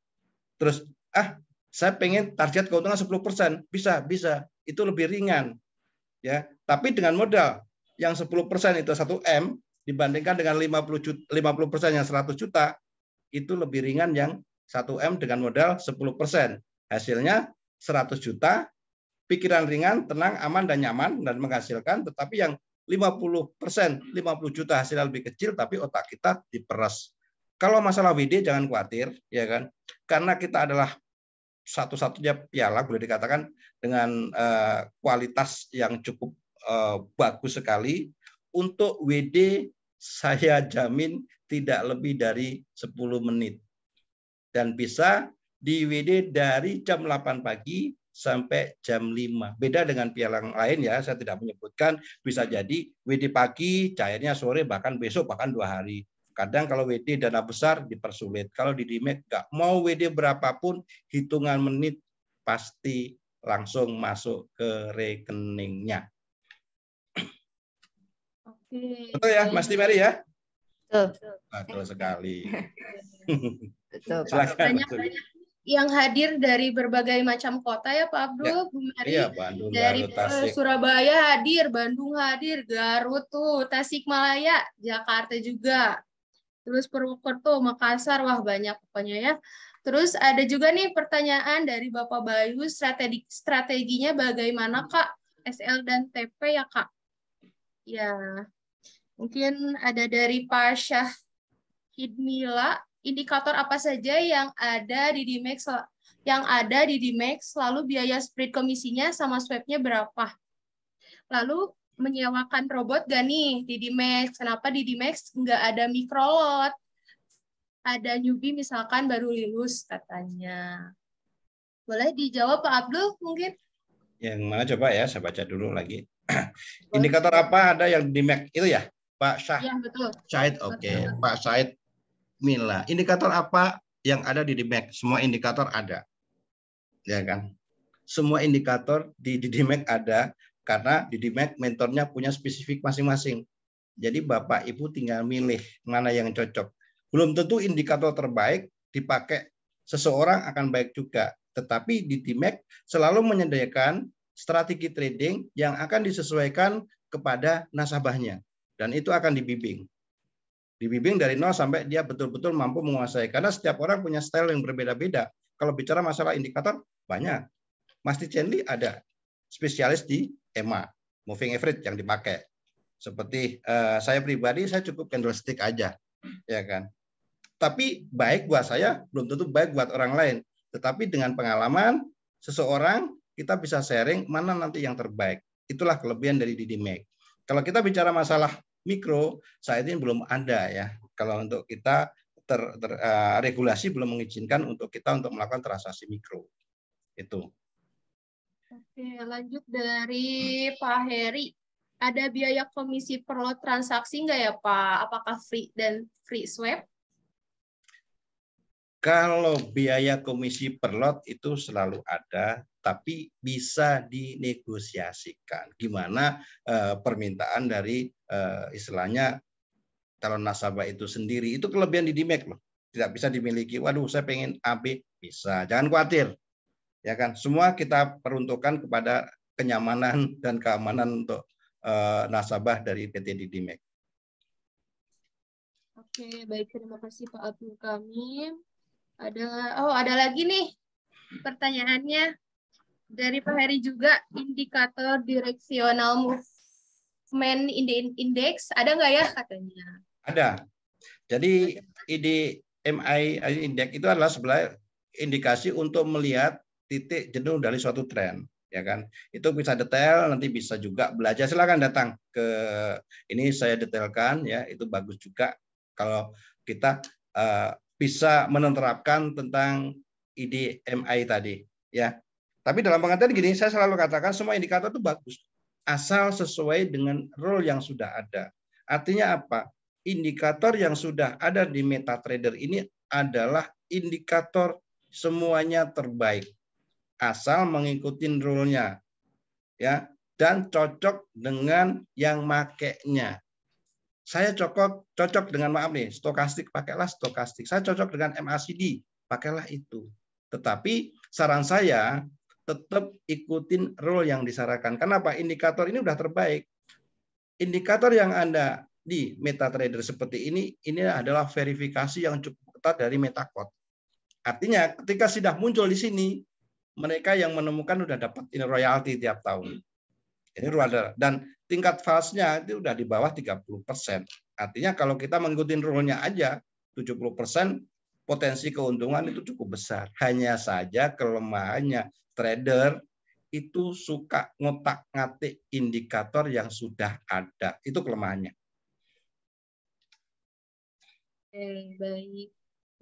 Terus ah, saya pengen target keuntungan 10%, bisa, bisa. Itu lebih ringan. Ya, tapi dengan modal yang 10% itu 1 M dibandingkan dengan 50 juta, 50% yang 100 juta itu lebih ringan yang 1 M dengan modal 10%. Hasilnya 100 juta pikiran ringan, tenang, aman, dan nyaman, dan menghasilkan. Tetapi yang 50 persen, 50 juta hasilnya lebih kecil, tapi otak kita diperas. Kalau masalah WD jangan khawatir, ya kan? Karena kita adalah satu-satunya piala boleh dikatakan dengan uh, kualitas yang cukup uh, bagus sekali. Untuk WD saya jamin tidak lebih dari 10 menit. Dan bisa di WD dari jam 8 pagi sampai jam 5. Beda dengan pialang lain ya, saya tidak menyebutkan. Bisa jadi WD pagi, cairnya sore, bahkan besok, bahkan dua hari. Kadang kalau WD dana besar dipersulit. Kalau di dimek nggak mau WD berapapun, hitungan menit pasti langsung masuk ke rekeningnya. Oke. Betul ya, Mas Timari ya? Betul. Betul sekali. Betul. Silakan. Banyak, banyak yang hadir dari berbagai macam kota ya Pak Abdul, ya, Bu Mary. Iya, Bandung, dari Garut, eh, Tasik. Surabaya hadir, Bandung hadir, Garut tuh, Tasikmalaya, Jakarta juga. Terus Purwokerto, Makassar, wah banyak pokoknya ya. Terus ada juga nih pertanyaan dari Bapak Bayu, strategi strateginya bagaimana hmm. Kak SL dan TP ya Kak? Ya, mungkin ada dari Pak Syah Hidmila indikator apa saja yang ada di Dimex? yang ada di Dimex lalu biaya spread komisinya sama swabnya berapa. Lalu menyewakan robot gak nih di Dimex Kenapa di Dimex nggak ada mikrolot? Ada newbie misalkan baru lulus katanya. Boleh dijawab Pak Abdul mungkin? Ya, yang mana coba ya, saya baca dulu lagi. Indikator apa ada yang di itu ya? Pak Syah. Ya, betul. Syahid, oke. Okay. Pak Syahid mila. Indikator apa yang ada di DMAC? Semua indikator ada. Ya kan? Semua indikator di DMAC ada karena di DMAC mentornya punya spesifik masing-masing. Jadi Bapak Ibu tinggal milih mana yang cocok. Belum tentu indikator terbaik dipakai seseorang akan baik juga. Tetapi di DMAC selalu menyediakan strategi trading yang akan disesuaikan kepada nasabahnya dan itu akan dibimbing dibimbing dari nol sampai dia betul-betul mampu menguasai. Karena setiap orang punya style yang berbeda-beda. Kalau bicara masalah indikator, banyak. Masti Chenli ada spesialis di EMA, moving average yang dipakai. Seperti uh, saya pribadi, saya cukup candlestick aja, ya kan. Tapi baik buat saya, belum tentu baik buat orang lain. Tetapi dengan pengalaman seseorang, kita bisa sharing mana nanti yang terbaik. Itulah kelebihan dari Didi Mac. Kalau kita bicara masalah mikro saat ini belum ada ya. Kalau untuk kita ter, ter, uh, regulasi belum mengizinkan untuk kita untuk melakukan transaksi mikro. Itu. Oke, lanjut dari Pak Heri. Ada biaya komisi per lot transaksi nggak ya Pak? Apakah free dan free swap? Kalau biaya komisi per lot itu selalu ada, tapi bisa dinegosiasikan. Gimana eh, permintaan dari uh, istilahnya calon nasabah itu sendiri itu kelebihan di Dimek loh tidak bisa dimiliki waduh saya pengen AB bisa jangan khawatir ya kan semua kita peruntukkan kepada kenyamanan dan keamanan untuk uh, nasabah dari PT Didimek. Oke, baik terima kasih Pak Abdul kami Ada oh ada lagi nih pertanyaannya dari Pak Heri juga indikator direksional move Men in the index ada nggak ya katanya? Ada. Jadi IDMI index itu adalah sebelah indikasi untuk melihat titik jenuh dari suatu tren ya kan itu bisa detail nanti bisa juga belajar silakan datang ke ini saya detailkan ya itu bagus juga kalau kita uh, bisa menerapkan tentang IDMI tadi ya tapi dalam pengertian gini saya selalu katakan semua indikator itu bagus asal sesuai dengan role yang sudah ada. Artinya apa? Indikator yang sudah ada di MetaTrader ini adalah indikator semuanya terbaik asal mengikuti rule-nya ya dan cocok dengan yang makainya. Saya cocok cocok dengan maaf nih, stokastik pakailah stokastik. Saya cocok dengan MACD, pakailah itu. Tetapi saran saya tetap ikutin rule yang disarankan. Kenapa? Indikator ini sudah terbaik. Indikator yang Anda di MetaTrader seperti ini, ini adalah verifikasi yang cukup ketat dari MetaCode. Artinya ketika sudah muncul di sini, mereka yang menemukan sudah dapat ini royalti tiap tahun. Ini ruada dan tingkat falsnya itu sudah di bawah 30%. Artinya kalau kita mengikuti rule-nya aja 70% potensi keuntungan itu cukup besar. Hanya saja kelemahannya trader itu suka ngotak-ngatik indikator yang sudah ada. Itu kelemahannya. Oke, baik.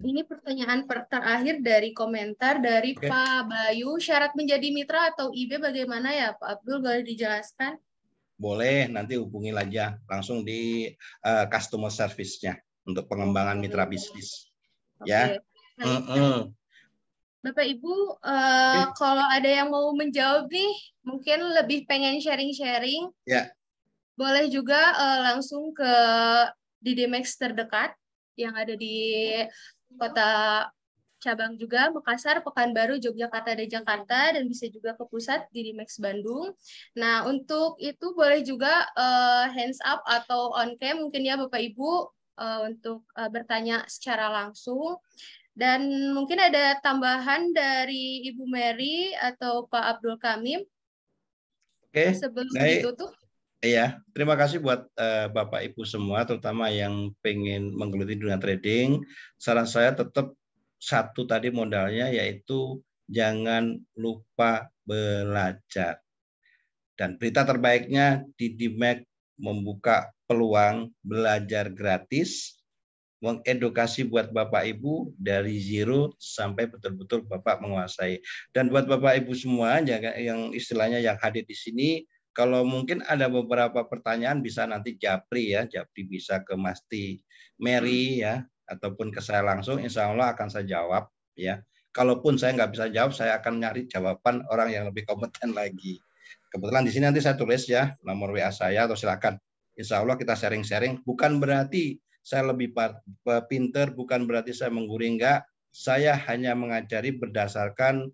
Ini pertanyaan per terakhir dari komentar dari Oke. Pak Bayu. Syarat menjadi mitra atau IB bagaimana ya Pak Abdul? Boleh dijelaskan? Boleh, nanti hubungi aja ya. langsung di uh, customer service-nya untuk pengembangan oh, mitra bisnis ya. Nah, Bapak Ibu, uh, eh, okay. kalau ada yang mau menjawab nih, mungkin lebih pengen sharing-sharing. Ya. Boleh juga uh, langsung ke Didimax terdekat yang ada di kota cabang juga Makassar, Pekanbaru, Yogyakarta, dan Jakarta, dan bisa juga ke pusat di Dimax Bandung. Nah, untuk itu boleh juga uh, hands up atau on cam mungkin ya Bapak Ibu uh, untuk uh, bertanya secara langsung. Dan mungkin ada tambahan dari Ibu Mary atau Pak Abdul Kamim. Oke. Sebelum baik. ditutup. Iya, terima kasih buat uh, Bapak Ibu semua, terutama yang pengen menggeluti dunia trading. Saran saya tetap satu tadi modalnya yaitu jangan lupa belajar. Dan berita terbaiknya di Dimac membuka peluang belajar gratis, mengedukasi buat Bapak Ibu dari zero sampai betul-betul Bapak menguasai. Dan buat Bapak Ibu semua yang istilahnya yang hadir di sini, kalau mungkin ada beberapa pertanyaan bisa nanti Japri ya, Japri bisa ke Masti Mary ya, ataupun ke saya langsung, insya Allah akan saya jawab ya. Kalaupun saya nggak bisa jawab, saya akan nyari jawaban orang yang lebih kompeten lagi. Kebetulan di sini nanti saya tulis ya nomor WA saya atau silakan Insya Allah kita sharing-sharing. Bukan berarti saya lebih pinter, bukan berarti saya mengguri, enggak. Saya hanya mengajari berdasarkan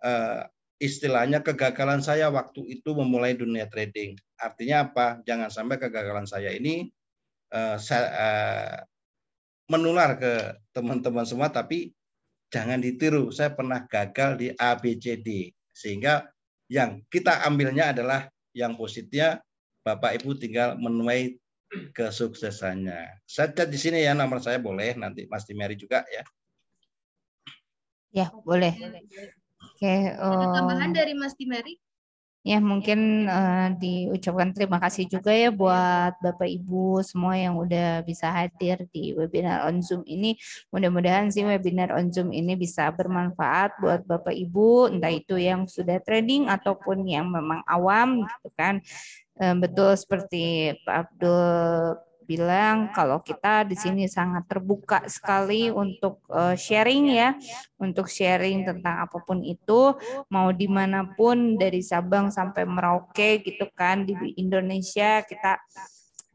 uh, istilahnya kegagalan saya waktu itu memulai dunia trading. Artinya apa? Jangan sampai kegagalan saya ini uh, eh, saya, uh, eh, menular ke teman-teman semua, tapi jangan ditiru. Saya pernah gagal di ABCD. Sehingga yang kita ambilnya adalah yang positifnya Bapak Ibu tinggal menuai kesuksesannya. Saya cat di sini ya nomor saya boleh nanti Mas Dimeri juga ya. Ya, boleh. Oke, okay, um, eh, tambahan dari Mas Dimeri? Ya, mungkin uh, diucapkan terima kasih juga ya buat Bapak Ibu semua yang udah bisa hadir di webinar on Zoom ini. Mudah-mudahan sih webinar on Zoom ini bisa bermanfaat buat Bapak Ibu, entah itu yang sudah trading ataupun yang memang awam gitu kan. Betul seperti Pak Abdul bilang kalau kita di sini sangat terbuka sekali untuk uh, sharing ya, untuk sharing tentang apapun itu, mau dimanapun dari Sabang sampai Merauke gitu kan di Indonesia kita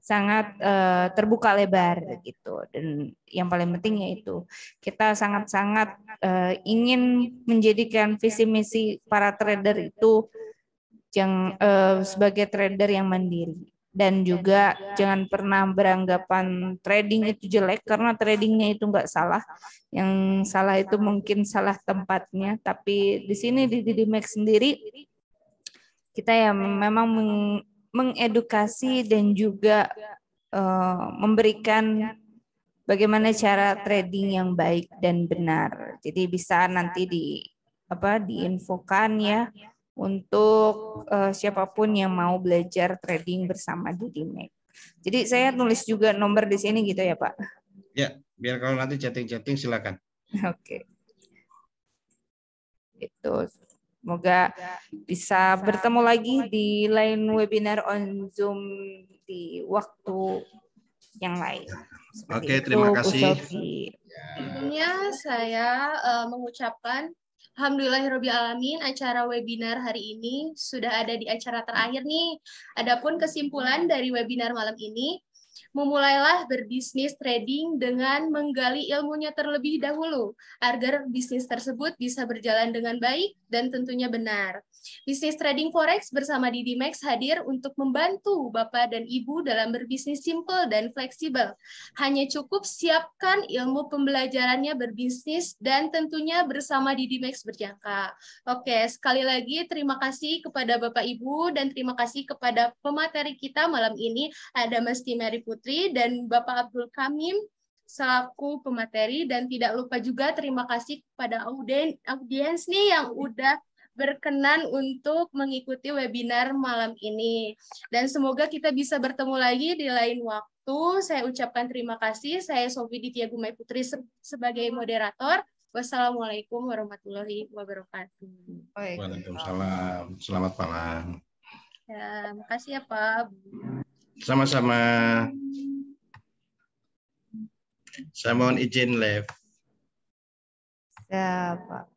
sangat uh, terbuka lebar gitu dan yang paling penting yaitu kita sangat-sangat uh, ingin menjadikan visi misi para trader itu yang uh, sebagai trader yang mandiri dan juga jangan pernah beranggapan trading itu jelek karena tradingnya itu nggak salah yang salah itu mungkin salah tempatnya tapi di sini di Didi Max sendiri kita ya memang mengedukasi dan juga uh, memberikan bagaimana cara trading yang baik dan benar jadi bisa nanti di apa diinfokan ya untuk uh, siapapun yang mau belajar trading bersama di Dimex. Jadi saya nulis juga nomor di sini gitu ya Pak. Ya, biar kalau nanti chatting-chatting silakan. Oke. Okay. Itu semoga bisa bertemu lagi di lain webinar on Zoom di waktu yang lain. Ya. Oke, Oke, terima itu, kasih. Ya. Intinya saya uh, mengucapkan Alhamdulillahirrohmanirrohim, ya acara webinar hari ini sudah ada di acara terakhir nih. Adapun kesimpulan dari webinar malam ini, memulailah berbisnis trading dengan menggali ilmunya terlebih dahulu, agar bisnis tersebut bisa berjalan dengan baik dan tentunya benar. Bisnis Trading Forex bersama Didi Max hadir untuk membantu Bapak dan Ibu dalam berbisnis simple dan fleksibel. Hanya cukup siapkan ilmu pembelajarannya berbisnis dan tentunya bersama Didi Max berjangka. Oke, sekali lagi terima kasih kepada Bapak Ibu dan terima kasih kepada pemateri kita malam ini ada Mas Timari Putri dan Bapak Abdul Kamim selaku pemateri dan tidak lupa juga terima kasih kepada audiens nih yang udah berkenan untuk mengikuti webinar malam ini. Dan semoga kita bisa bertemu lagi di lain waktu. Saya ucapkan terima kasih. Saya Sofi Ditya Gumai Putri sebagai moderator. Wassalamualaikum warahmatullahi wabarakatuh. Waalaikumsalam. Selamat malam. Ya, makasih ya Pak. Sama-sama. Saya mohon izin, Lev. Ya, Pak.